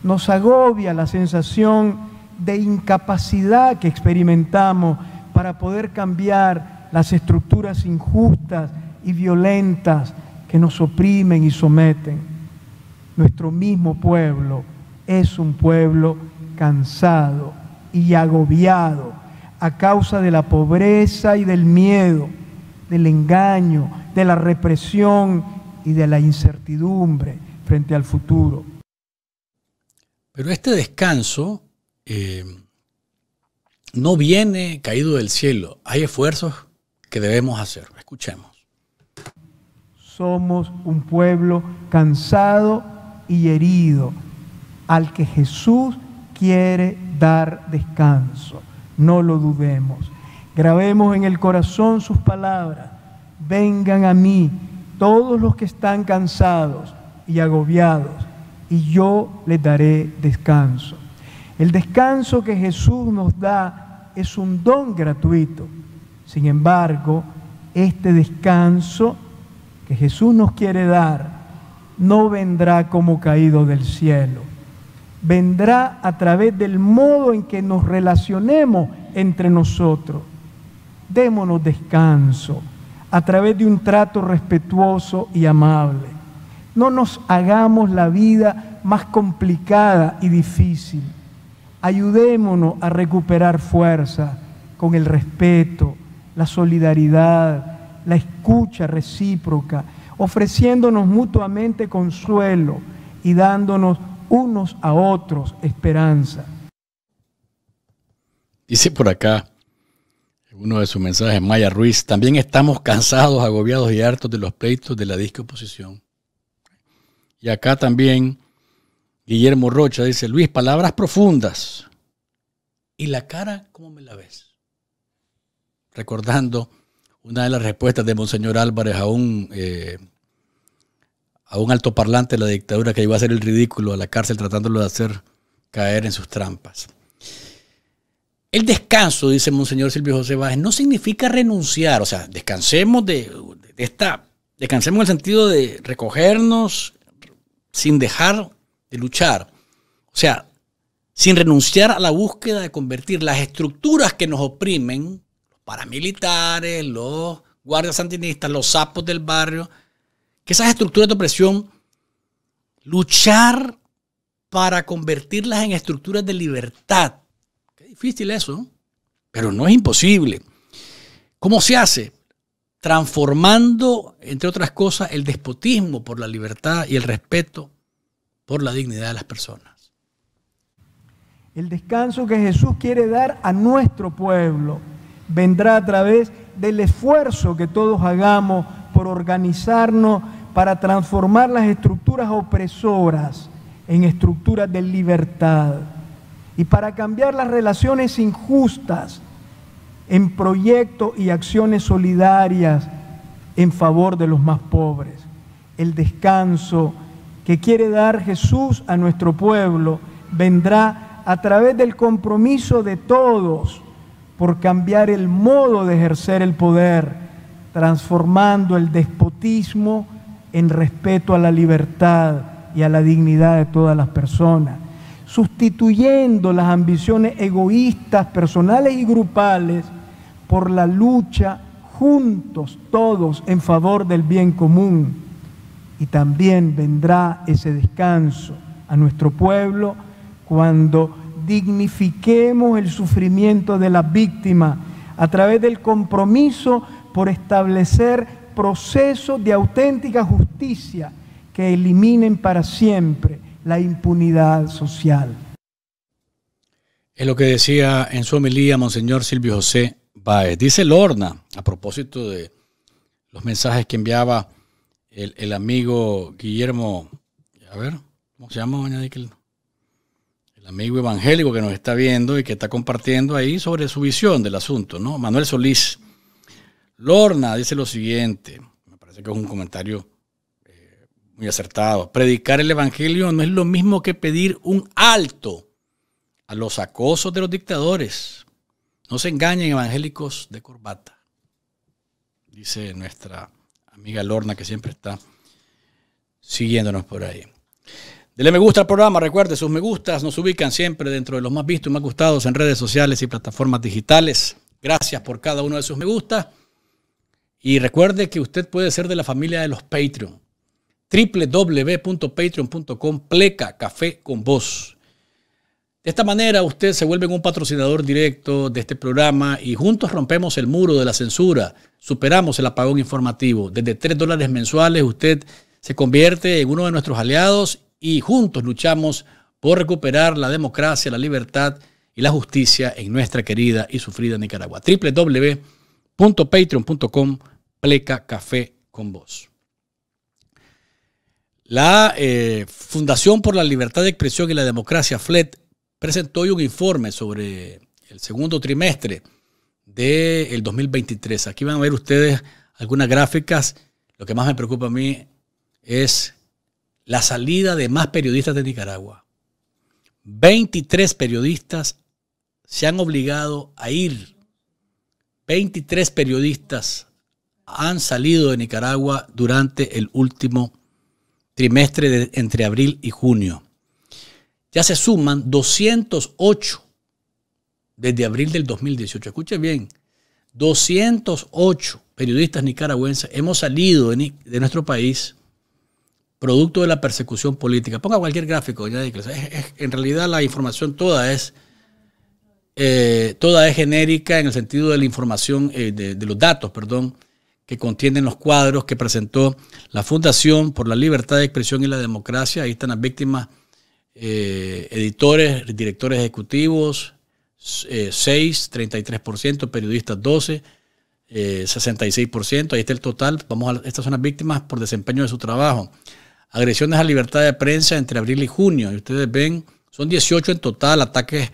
Nos agobia la sensación de incapacidad que experimentamos para poder cambiar las estructuras injustas y violentas que nos oprimen y someten. Nuestro mismo pueblo es un pueblo cansado y agobiado a causa de la pobreza y del miedo, del engaño, de la represión y de la incertidumbre frente al futuro. Pero este descanso eh, no viene caído del cielo. Hay esfuerzos que debemos hacer. Escuchemos. Somos un pueblo cansado y herido al que Jesús quiere dar descanso. No lo dudemos. Grabemos en el corazón sus palabras. Vengan a mí todos los que están cansados y agobiados, y yo les daré descanso. El descanso que Jesús nos da es un don gratuito. Sin embargo, este descanso que Jesús nos quiere dar no vendrá como caído del cielo. Vendrá a través del modo en que nos relacionemos entre nosotros. Démonos descanso a través de un trato respetuoso y amable. No nos hagamos la vida más complicada y difícil Ayudémonos a recuperar fuerza con el respeto, la solidaridad, la escucha recíproca, ofreciéndonos mutuamente consuelo y dándonos unos a otros esperanza. Dice por acá uno de sus mensajes, Maya Ruiz, también estamos cansados, agobiados y hartos de los pleitos de la disque Y acá también Guillermo Rocha dice, Luis, palabras profundas. ¿Y la cara cómo me la ves? Recordando una de las respuestas de Monseñor Álvarez a un, eh, a un altoparlante de la dictadura que iba a hacer el ridículo a la cárcel tratándolo de hacer caer en sus trampas. El descanso, dice Monseñor Silvio José Báez, no significa renunciar, o sea, descansemos de, de esta, descansemos en el sentido de recogernos sin dejar de luchar. O sea, sin renunciar a la búsqueda de convertir las estructuras que nos oprimen, los paramilitares, los guardias santinistas, los sapos del barrio, que esas estructuras de opresión, luchar para convertirlas en estructuras de libertad. Qué difícil eso, pero no es imposible. ¿Cómo se hace? Transformando, entre otras cosas, el despotismo por la libertad y el respeto por la dignidad de las personas. El descanso que Jesús quiere dar a nuestro pueblo vendrá a través del esfuerzo que todos hagamos por organizarnos para transformar las estructuras opresoras en estructuras de libertad y para cambiar las relaciones injustas en proyectos y acciones solidarias en favor de los más pobres. El descanso que quiere dar Jesús a nuestro pueblo vendrá a través del compromiso de todos por cambiar el modo de ejercer el poder, transformando el despotismo en respeto a la libertad y a la dignidad de todas las personas, sustituyendo las ambiciones egoístas, personales y grupales por la lucha juntos, todos, en favor del bien común y también vendrá ese descanso a nuestro pueblo cuando dignifiquemos el sufrimiento de la víctima a través del compromiso por establecer procesos de auténtica justicia que eliminen para siempre la impunidad social. Es lo que decía en su homilía Monseñor Silvio José Baez. Dice Lorna, a propósito de los mensajes que enviaba el, amigo Guillermo, a ver, ¿cómo se llama? El amigo evangélico que nos está viendo y que está compartiendo ahí sobre su visión del asunto, ¿no? Manuel Solís. Lorna dice lo siguiente, me parece que es un comentario eh, muy acertado. Predicar el Evangelio no es lo mismo que pedir un alto a los acosos de los dictadores. No se engañen evangélicos de corbata, dice nuestra amiga Lorna, que siempre está siguiéndonos por ahí. Dele me gusta al programa, recuerde, sus me gustas nos ubican siempre dentro de los más vistos y más gustados en redes sociales y plataformas digitales. Gracias por cada uno de sus me gustas. Y recuerde que usted puede ser de la familia de los Patreon. www.patreon.com pleca café con voz. De esta manera usted se vuelve un patrocinador directo de este programa y juntos rompemos el muro de la censura, superamos el apagón informativo. Desde 3 dólares mensuales usted se convierte en uno de nuestros aliados y juntos luchamos por recuperar la democracia, la libertad y la justicia en nuestra querida y sufrida Nicaragua. www.patreon.com pleca café con vos. La eh, Fundación por la Libertad de Expresión y la Democracia, FLET, presentó hoy un informe sobre el segundo trimestre del 2023. Aquí van a ver ustedes algunas gráficas. Lo que más me preocupa a mí es la salida de más periodistas de Nicaragua. 23 periodistas se han obligado a ir. 23 periodistas han salido de Nicaragua durante el último trimestre entre abril y junio ya se suman 208 desde abril del 2018. Escuche bien, 208 periodistas nicaragüenses hemos salido de, nuestro país producto de la persecución política. Ponga cualquier gráfico, doña en realidad la información toda es, eh, toda es genérica en el sentido de la información, eh, de los datos, perdón, que contienen los cuadros que presentó la Fundación por la Libertad de Expresión y la Democracia. Ahí están las víctimas eh, editores, directores ejecutivos, eh, 6, 33%, periodistas 12, 66%, eh, ahí está el total. Vamos a, estas son las víctimas por desempeño de su trabajo. Agresiones a libertad de prensa entre abril y junio. Y ustedes ven, son 18 en total ataques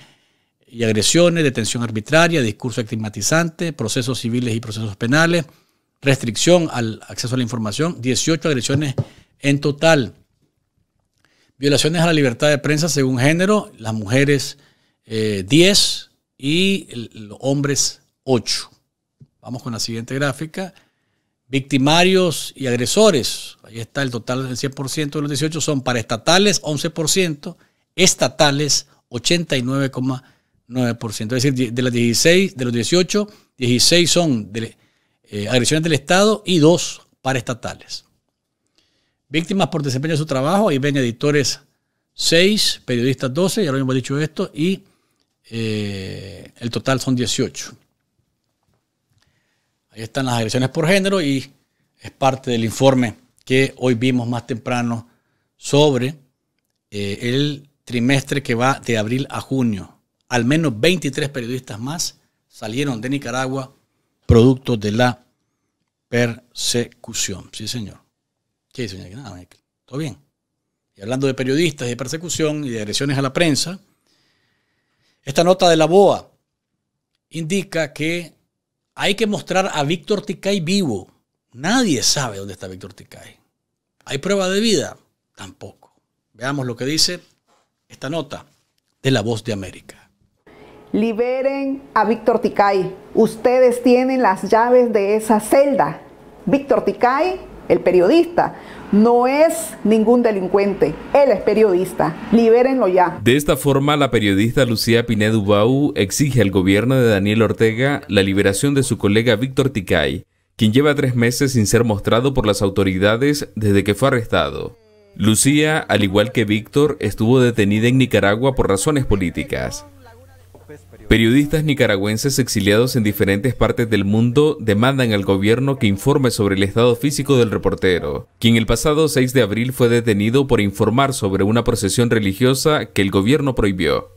y agresiones, detención arbitraria, discurso estigmatizante, procesos civiles y procesos penales, restricción al acceso a la información, 18 agresiones en total. Violaciones a la libertad de prensa según género, las mujeres 10 eh, y los hombres 8. Vamos con la siguiente gráfica. Victimarios y agresores. Ahí está el total del 100% de los 18 son para estatales 11%, estatales 89,9%. Es decir, de las 16, de los 18, 16 son de, eh, agresiones del Estado y 2 para estatales. Víctimas por desempeño de su trabajo, ahí ven editores 6, periodistas 12, ya lo hemos dicho esto, y eh, el total son 18. Ahí están las agresiones por género y es parte del informe que hoy vimos más temprano sobre eh, el trimestre que va de abril a junio. Al menos 23 periodistas más salieron de Nicaragua producto de la persecución. Sí, señor. ¿Qué dice Nada, Michael. todo bien. Y hablando de periodistas y de persecución y de agresiones a la prensa, esta nota de la BOA indica que hay que mostrar a Víctor Ticay vivo. Nadie sabe dónde está Víctor Ticay. ¿Hay prueba de vida? Tampoco. Veamos lo que dice esta nota de La Voz de América. Liberen a Víctor Ticay. Ustedes tienen las llaves de esa celda. Víctor Ticay el periodista, no es ningún delincuente, él es periodista, libérenlo ya. De esta forma, la periodista Lucía Pinedo Bau exige al gobierno de Daniel Ortega la liberación de su colega Víctor Ticay, quien lleva tres meses sin ser mostrado por las autoridades desde que fue arrestado. Lucía, al igual que Víctor, estuvo detenida en Nicaragua por razones políticas. Periodistas nicaragüenses exiliados en diferentes partes del mundo demandan al gobierno que informe sobre el estado físico del reportero, quien el pasado 6 de abril fue detenido por informar sobre una procesión religiosa que el gobierno prohibió.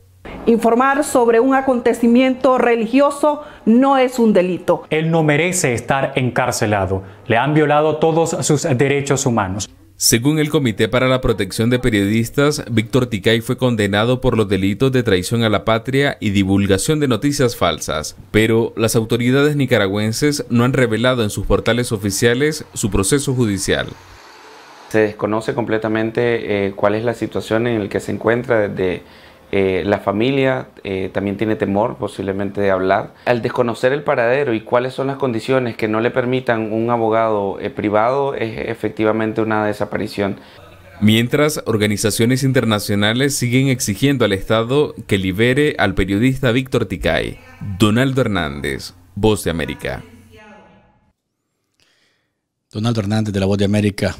Informar sobre un acontecimiento religioso no es un delito. Él no merece estar encarcelado. Le han violado todos sus derechos humanos. Según el Comité para la Protección de Periodistas, Víctor Ticay fue condenado por los delitos de traición a la patria y divulgación de noticias falsas, pero las autoridades nicaragüenses no han revelado en sus portales oficiales su proceso judicial. Se desconoce completamente eh, cuál es la situación en la que se encuentra desde eh, la familia eh, también tiene temor posiblemente de hablar. Al desconocer el paradero y cuáles son las condiciones que no le permitan un abogado eh, privado es efectivamente una desaparición. Mientras, organizaciones internacionales siguen exigiendo al Estado que libere al periodista Víctor Ticay. Donaldo Hernández, Voz de América. Donaldo Hernández de la Voz de América.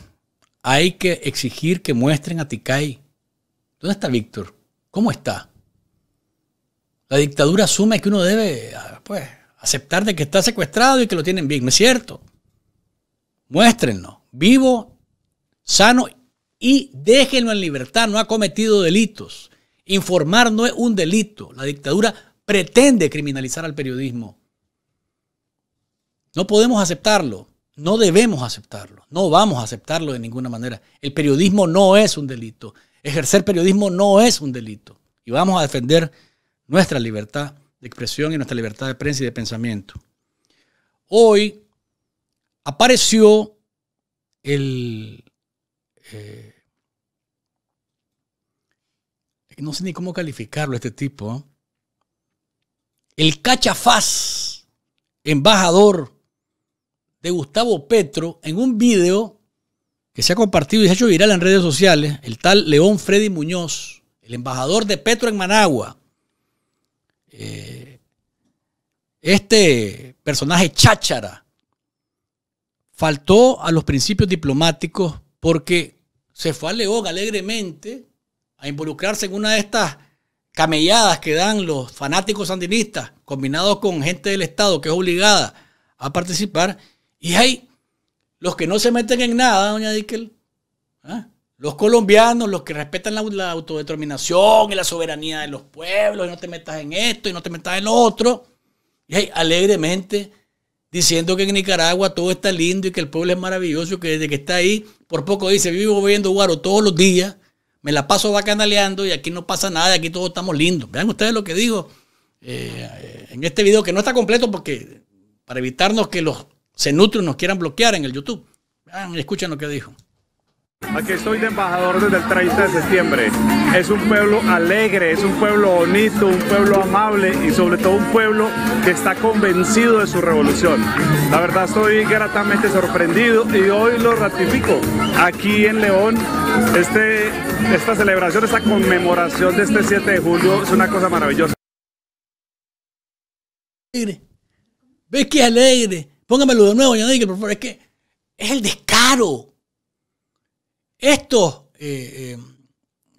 Hay que exigir que muestren a Ticay. ¿Dónde está Víctor? ¿Cómo está? La dictadura asume que uno debe ah, pues, aceptar de que está secuestrado y que lo tienen bien. No es cierto. Muéstrenlo. Vivo, sano y déjenlo en libertad. No ha cometido delitos. Informar no es un delito. La dictadura pretende criminalizar al periodismo. No podemos aceptarlo. No debemos aceptarlo. No vamos a aceptarlo de ninguna manera. El periodismo no es un delito. Ejercer periodismo no es un delito y vamos a defender nuestra libertad de expresión y nuestra libertad de prensa y de pensamiento. Hoy apareció el... Eh, no sé ni cómo calificarlo este tipo. ¿eh? El cachafaz, embajador de Gustavo Petro, en un video que se ha compartido y se ha hecho viral en redes sociales, el tal León Freddy Muñoz, el embajador de Petro en Managua. Eh, este personaje cháchara faltó a los principios diplomáticos porque se fue a León alegremente a involucrarse en una de estas camelladas que dan los fanáticos sandinistas, combinados con gente del Estado que es obligada a participar. Y hay los que no se meten en nada, doña Dickel. ¿ah? Los colombianos, los que respetan la, autodeterminación y la soberanía de los pueblos, y no te metas en esto y no te metas en lo otro. Y ahí alegremente diciendo que en Nicaragua todo está lindo y que el pueblo es maravilloso, que desde que está ahí, por poco dice, vivo viendo guaro todos los días, me la paso bacanaleando y aquí no pasa nada, aquí todos estamos lindos. Vean ustedes lo que digo eh, en este video, que no está completo porque para evitarnos que los se y nos quieran bloquear en el YouTube. Vean, escuchen lo que dijo. Aquí estoy de embajador desde el 30 de septiembre. Es un pueblo alegre, es un pueblo bonito, un pueblo amable y sobre todo un pueblo que está convencido de su revolución. La verdad estoy gratamente sorprendido y hoy lo ratifico. Aquí en León, este, esta celebración, esta conmemoración de este 7 de julio es una cosa maravillosa. Ve qué alegre. Póngamelo de nuevo, señor por favor. Es que es el descaro. Estos eh,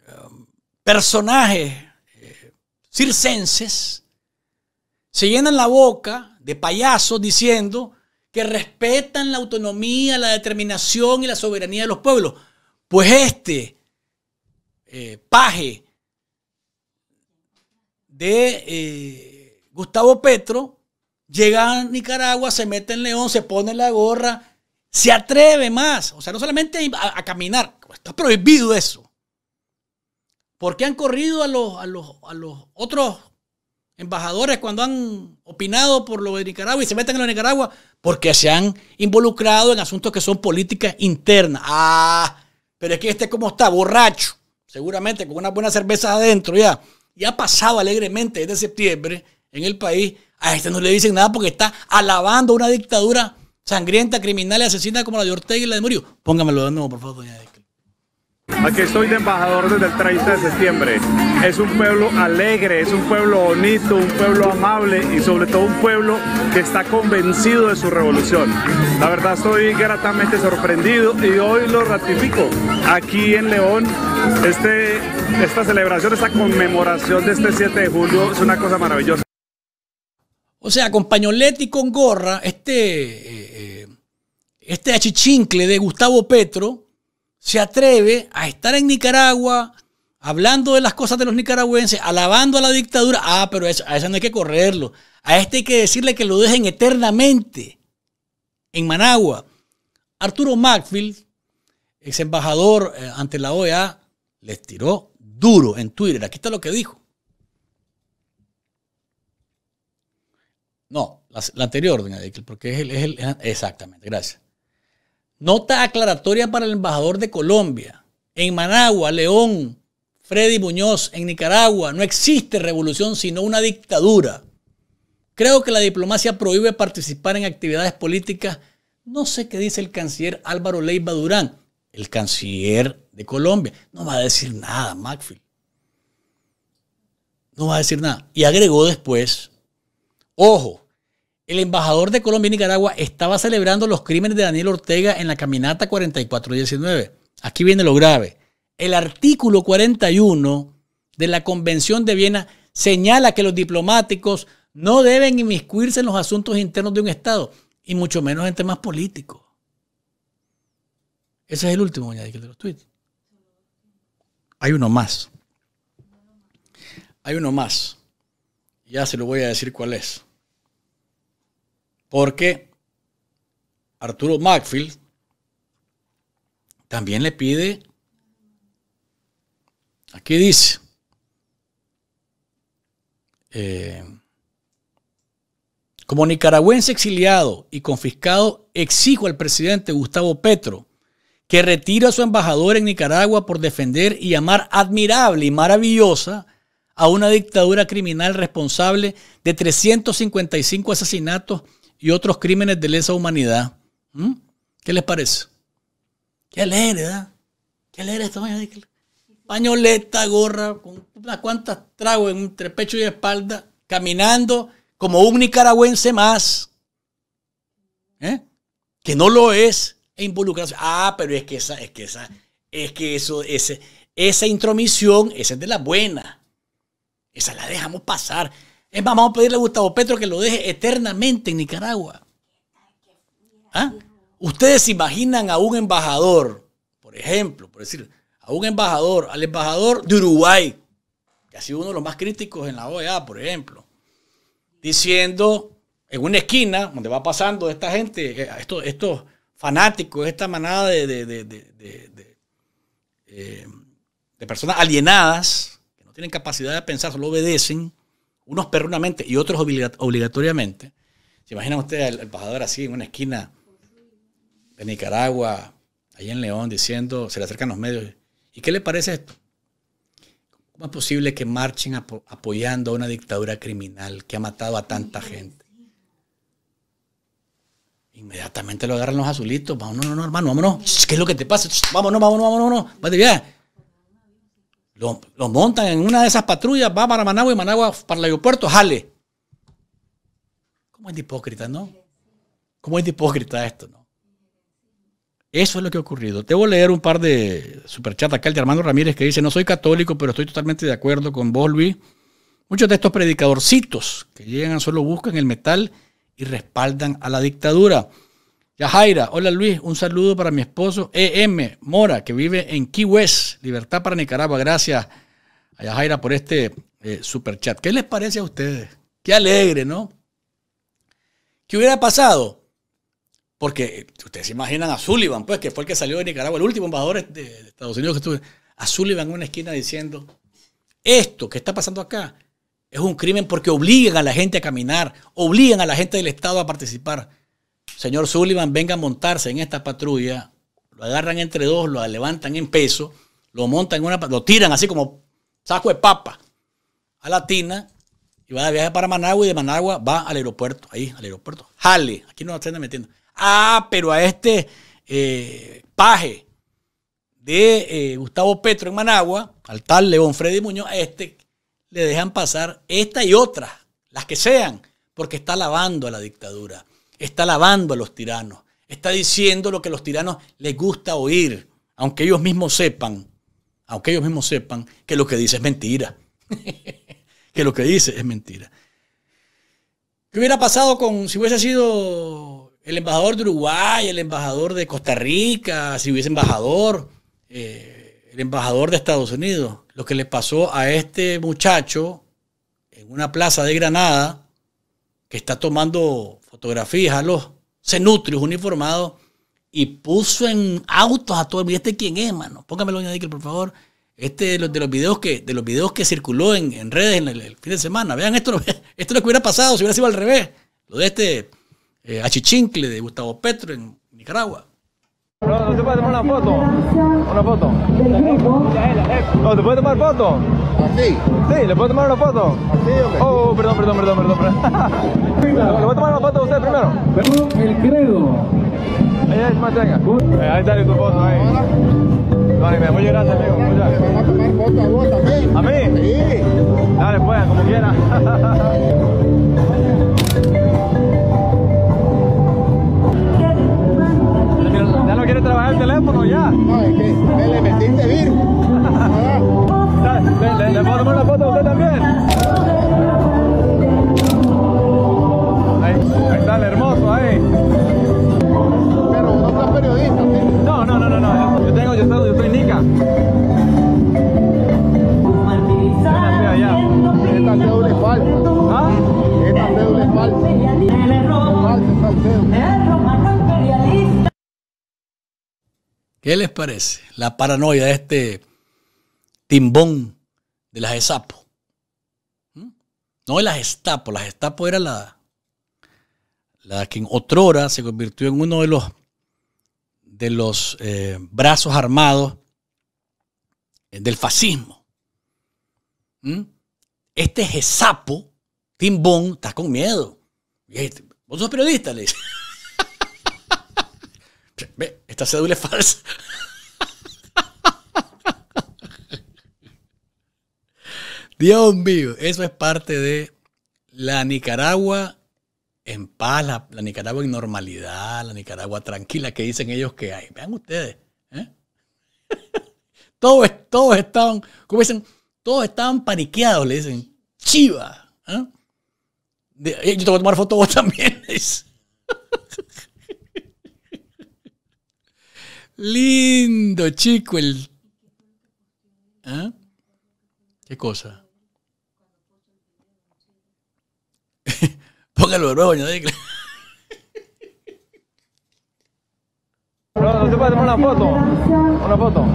eh, um, personajes eh, circenses se llenan la boca de payasos diciendo que respetan la autonomía, la determinación y la soberanía de los pueblos. Pues este paje de Gustavo Petro llega a Nicaragua, se mete en León, se pone la gorra, se atreve más. O sea, no solamente a, caminar, está prohibido eso. porque han corrido a los, a los, otros embajadores cuando han opinado por lo de Nicaragua y se meten en Nicaragua? Porque se han involucrado en asuntos que son políticas internas. Ah, pero es que este como está, borracho, seguramente con una buena cerveza adentro ya, y ha pasado alegremente desde septiembre en el país a este no le dicen nada porque está alabando una dictadura sangrienta, criminal y asesina como la de Ortega y la de Murillo. Póngamelo de nuevo, por favor, doña Aquí estoy de embajador desde el 30 de septiembre. Es un pueblo alegre, es un pueblo bonito, un pueblo amable y sobre todo un pueblo que está convencido de su revolución. La verdad estoy gratamente sorprendido y hoy lo ratifico. Aquí en León, este, esta celebración, esta conmemoración de este 7 de julio es una cosa maravillosa. O sea, con pañoleta y con gorra, este, eh, eh, este achichincle de Gustavo Petro se atreve a estar en Nicaragua hablando de las cosas de los nicaragüenses, alabando a la dictadura. Ah, pero a eso no hay que correrlo. A este hay que decirle que lo dejen eternamente en Managua. Arturo Macfield, ex embajador eh, ante la OEA, le tiró duro en Twitter. Aquí está lo que dijo. No, la, anterior, doña porque es el, es Exactamente, gracias. Nota aclaratoria para el embajador de Colombia. En Managua, León, Freddy Muñoz, en Nicaragua, no existe revolución sino una dictadura. Creo que la diplomacia prohíbe participar en actividades políticas. No sé qué dice el canciller Álvaro Leiva Durán, el canciller de Colombia. No va a decir nada, Macfield. No va a decir nada. Y agregó después, ojo, el embajador de Colombia y Nicaragua estaba celebrando los crímenes de Daniel Ortega en la caminata 4419. Aquí viene lo grave. El artículo 41 de la Convención de Viena señala que los diplomáticos no deben inmiscuirse en los asuntos internos de un Estado, y mucho menos en temas políticos. Ese es el último, de los tweets. Hay uno más. Hay uno más. Ya se lo voy a decir cuál es. Porque Arturo Macfield también le pide, aquí dice, eh, como nicaragüense exiliado y confiscado, exijo al presidente Gustavo Petro que retire a su embajador en Nicaragua por defender y amar admirable y maravillosa a una dictadura criminal responsable de 355 asesinatos y otros crímenes de lesa humanidad. ¿Mm? ¿Qué les parece? ¿Qué leer, verdad? Eh? ¿Qué leer esto? Pañoleta, gorra, con unas cuantas tragos entre pecho y espalda, caminando como un nicaragüense más. ¿Eh? Que no lo es e involucrarse. Ah, pero es que esa, es que esa, es que eso, ese, esa intromisión, esa es de la buena. Esa la dejamos pasar. Es más, vamos a pedirle a Gustavo Petro que lo deje eternamente en Nicaragua. ¿Ah? Ustedes imaginan a un embajador, por ejemplo, por decir, a un embajador, al embajador de Uruguay, que ha sido uno de los más críticos en la OEA, por ejemplo, diciendo en una esquina donde va pasando esta gente, eh, estos, fanáticos, esta manada eh, de, personas alienadas, que no tienen capacidad de pensar, solo obedecen, unos perrunamente y otros obligatoriamente. ¿Se imaginan ustedes al, embajador así en una esquina de Nicaragua, ahí en León, diciendo, se le acercan los medios, ¿y qué le parece esto? ¿Cómo es posible que marchen apoyando a una dictadura criminal que ha matado a tanta gente? Inmediatamente lo agarran los azulitos. Vámonos, no, no, hermano, vámonos. ¿Qué es lo que te pasa? Vámonos, vámonos, vámonos, vámonos. Vete lo, montan en una de esas patrullas, va para Managua y Managua para el aeropuerto, jale. ¿Cómo es de hipócrita, no? ¿Cómo es de hipócrita esto, no? Eso es lo que ha ocurrido. Te voy a leer un par de superchats acá, el de Armando Ramírez que dice, no soy católico, pero estoy totalmente de acuerdo con vos, Muchos de estos predicadorcitos que llegan solo buscan el metal y respaldan a la dictadura. Yajaira, hola Luis, un saludo para mi esposo EM Mora, que vive en Key West, Libertad para Nicaragua. Gracias a Yajaira por este superchat. super chat. ¿Qué les parece a ustedes? Qué alegre, ¿no? ¿Qué hubiera pasado? Porque eh, ustedes se imaginan a Sullivan, pues, que fue el que salió de Nicaragua, el último embajador de Estados Unidos que estuvo. A Sullivan en una esquina diciendo: Esto que está pasando acá es un crimen porque obligan a la gente a caminar, obligan a la gente del Estado a participar. Señor Sullivan, venga a montarse en esta patrulla. Lo agarran entre dos, lo levantan en peso, lo montan en una lo tiran así como saco de papa a la tina y va a viaje para Managua y de Managua va al aeropuerto. Ahí, al aeropuerto. Jale, aquí no están metiendo. Ah, pero a este eh, paje de eh, Gustavo Petro en Managua, al tal León Freddy Muñoz, a este le dejan pasar esta y otras, las que sean, porque está lavando a la dictadura está alabando a los tiranos, está diciendo lo que a los tiranos les gusta oír, aunque ellos mismos sepan, aunque ellos mismos sepan que lo que dice es mentira, que lo que dice es mentira. ¿Qué hubiera pasado con si hubiese sido el embajador de Uruguay, el embajador de Costa Rica, si hubiese embajador, eh, el embajador de Estados Unidos? Lo que le pasó a este muchacho en una plaza de Granada que está tomando fotografías a los cenutrios uniformados y puso en autos a todo el mundo. ¿Este quién es, mano? Póngamelo, doña Dickel, por favor. Este de los, de los, videos que de los videos que circuló en, redes en el, fin de semana. Vean esto, esto lo que hubiera pasado si hubiera sido al revés. Lo de este eh, achichincle de Gustavo Petro en Nicaragua. No, no se puede tomar una foto. Una foto. No, ¿te puede tomar foto? ¿Así? Sí, ¿le puedo tomar una foto? Sí. Oh, oh, perdón, perdón, perdón, perdón. ¿Le voy a tomar una foto a usted primero? El credo. Ahí es Ahí está tu foto, ahí. Dale, muchas gracias, amigo. Muchas gracias. ¿Me a tomar foto a vos también? ¿A mí? Sí. Dale, pues, como quiera. no quiere trabajar el teléfono ya. No, es que me le metiste bien. Ah, ¿Le, le, le puedo tomar la foto a usted también? Ahí, está el hermoso, ahí. Pero no es periodista, ¿sí? No, no, no, no, Yo tengo, yo estoy, yo estoy Nica. Esta cédula es falsa. ¿Ah? Esta cédula es falsa. Falsa, falsa. ¿Qué les parece? La paranoia de este timbón de las ESAPO? ¿Mm? No de las Gestapo, las Gestapo era la, la que en otrora se convirtió en uno de los, de los eh, brazos armados del fascismo. ¿Mm? Este Gestapo, timbón, está con miedo. Vos sos periodista, le dice. es falsa. Dios mío, eso es parte de la Nicaragua en paz, la, Nicaragua en normalidad, la Nicaragua tranquila que dicen ellos que hay. Vean ustedes. ¿eh? todos, estaban, como dicen, todos estaban paniqueados, le dicen, chiva. ¿eh? yo tengo que tomar foto vos también. Lindo, chico, el... ¿Ah? ¿Qué cosa? Póngalo de nuevo, No, no te tomar una foto. Una foto.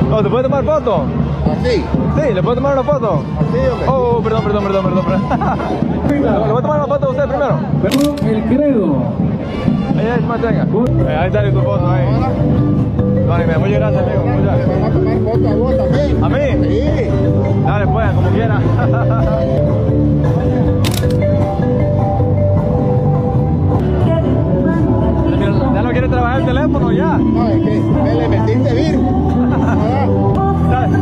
No, ¿te puedes tomar foto? ¿Así? Sí, ¿le puedo tomar una foto? ¿Así Oh, perdón, perdón, perdón, perdón. ¿Le voy a tomar una foto a usted primero? El credo. Ahí es más eh, ahí está tu foto ahí. Vale, me muchas gracias, amigo. Vamos a tomar foto a vos también. ¿A mí? Sí. Dale, pues, como quieras. ya no quiere trabajar el teléfono ya. No, es que me le metiste vir.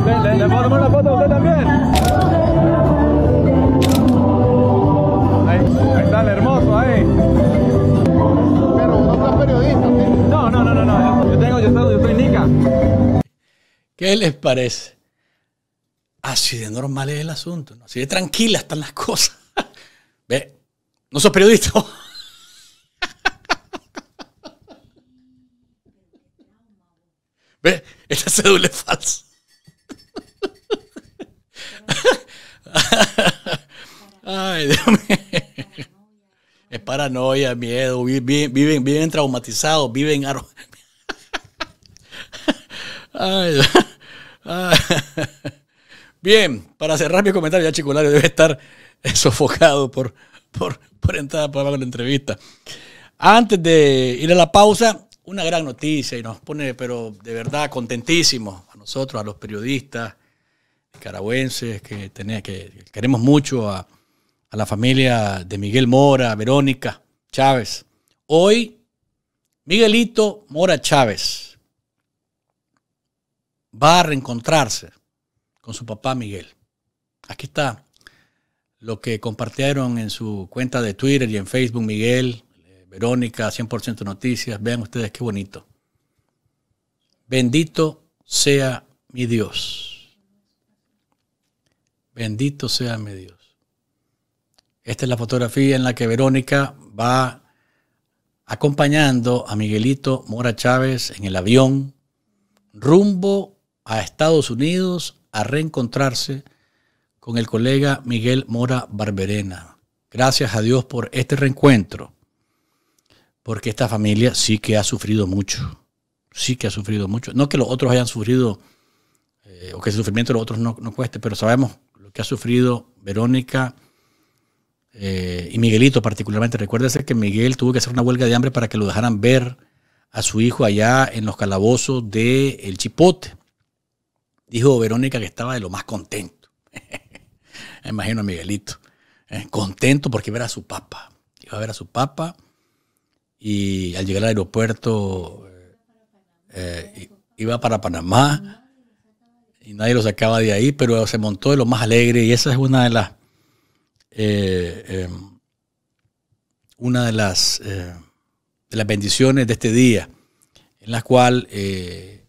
¿Le, le, tomar la foto a usted también? Ahí, ahí está el hermoso ahí periodista. No, no, no, no, no. Yo tengo, yo estoy, yo estoy nica. ¿Qué les parece? Así de normal es el asunto, ¿no? así de tranquila están las cosas. Ve, no sos periodista. Ve, esta cédula es falsa. Ay, Dios mío. Es paranoia, miedo, viven, viven, traumatizados, viven... Ay, Bien, para cerrar mi comentario, ya Chicolario debe estar sofocado por, por, por entrar para la entrevista. Antes de ir a la pausa, una gran noticia y nos pone, pero de verdad, contentísimos a nosotros, a los periodistas nicaragüenses que, que queremos mucho a a la familia de Miguel Mora, Verónica Chávez. Hoy, Miguelito Mora Chávez va a reencontrarse con su papá Miguel. Aquí está lo que compartieron en su cuenta de Twitter y en Facebook Miguel, Verónica, 100% Noticias. Vean ustedes qué bonito. Bendito sea mi Dios. Bendito sea mi Dios. Esta es la fotografía en la que Verónica va acompañando a Miguelito Mora Chávez en el avión rumbo a Estados Unidos a reencontrarse con el colega Miguel Mora Barberena. Gracias a Dios por este reencuentro, porque esta familia sí que ha sufrido mucho, sí que ha sufrido mucho. No que los otros hayan sufrido eh, o que el sufrimiento de los otros no, no cueste, pero sabemos lo que ha sufrido Verónica eh, y Miguelito particularmente. Recuérdese que Miguel tuvo que hacer una huelga de hambre para que lo dejaran ver a su hijo allá en los calabozos de El Chipote. Dijo Verónica que estaba de lo más contento. Me imagino a Miguelito. Eh, contento porque iba a ver a su papá. Iba a ver a su papá y al llegar al aeropuerto eh, iba para Panamá y nadie lo sacaba de ahí, pero se montó de lo más alegre y esa es una de las eh, em, una de las, eh, de las bendiciones de este día, en la cual eh,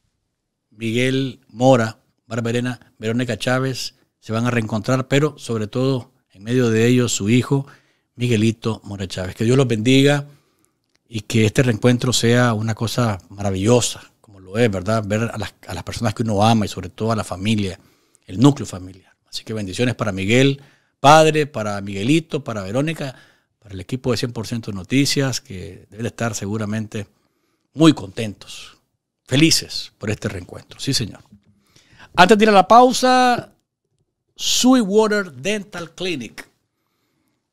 Miguel Mora, Barberena, Verónica Chávez se van a reencontrar, pero sobre todo en medio de ellos su hijo, Miguelito Mora Chávez. Que Dios los bendiga y que este reencuentro sea una cosa maravillosa, como lo es, ¿verdad? Ver a las, a las personas que uno ama y sobre todo a la familia, el núcleo familiar. Así que bendiciones para Miguel padre, para Miguelito, para Verónica, para el equipo de 100% Noticias, que deben estar seguramente muy contentos, felices por este reencuentro. Sí, señor. Antes de ir a la pausa, Sweetwater Dental Clinic.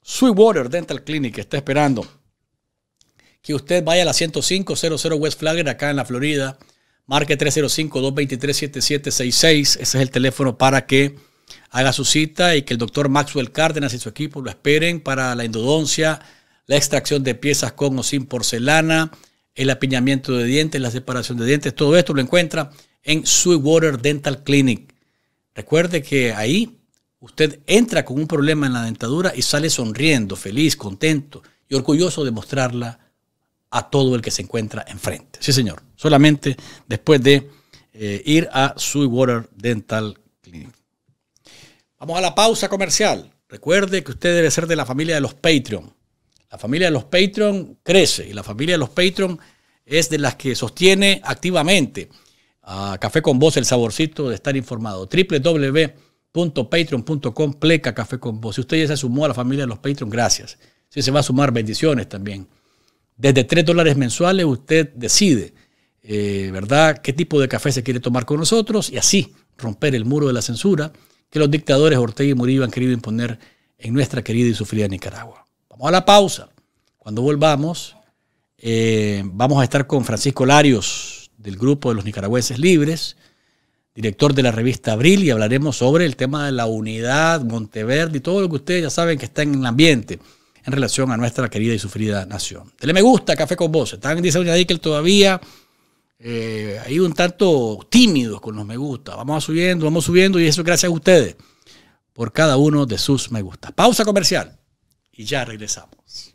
Sweetwater Dental Clinic está esperando que usted vaya a la 10500 West Flagler acá en la Florida. Marque 305-223-7766. Ese es el teléfono para que haga su cita y que el doctor Maxwell Cárdenas y su equipo lo esperen para la endodoncia, la extracción de piezas con o sin porcelana, el apiñamiento de dientes, la separación de dientes. Todo esto lo encuentra en Sweetwater Dental Clinic. Recuerde que ahí usted entra con un problema en la dentadura y sale sonriendo, feliz, contento y orgulloso de mostrarla a todo el que se encuentra enfrente. Sí, señor. Solamente después de eh, ir a Sweetwater Dental Vamos a la pausa comercial. Recuerde que usted debe ser de la familia de los Patreon. La familia de los Patreon crece y la familia de los Patreon es de las que sostiene activamente a Café con Voz el saborcito de estar informado. www.patreon.com pleca Café con Voz. Si usted ya se sumó a la familia de los Patreon, gracias. Si se va a sumar, bendiciones también. Desde 3 dólares mensuales usted decide, eh, ¿verdad?, qué tipo de café se quiere tomar con nosotros y así romper el muro de la censura que los dictadores Ortega y Murillo han querido imponer en nuestra querida y sufrida Nicaragua. Vamos a la pausa. Cuando volvamos, eh, vamos a estar con Francisco Larios, del grupo de los nicaragüenses libres, director de la revista Abril, y hablaremos sobre el tema de la unidad, Monteverde y todo lo que ustedes ya saben que está en el ambiente en relación a nuestra querida y sufrida nación. Dele me gusta, Café con Vos. Están, dice Doña que todavía eh, ahí un tanto tímidos con los me gusta. Vamos subiendo, vamos subiendo y eso gracias a ustedes por cada uno de sus me gusta. Pausa comercial y ya regresamos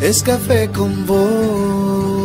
es café con vos.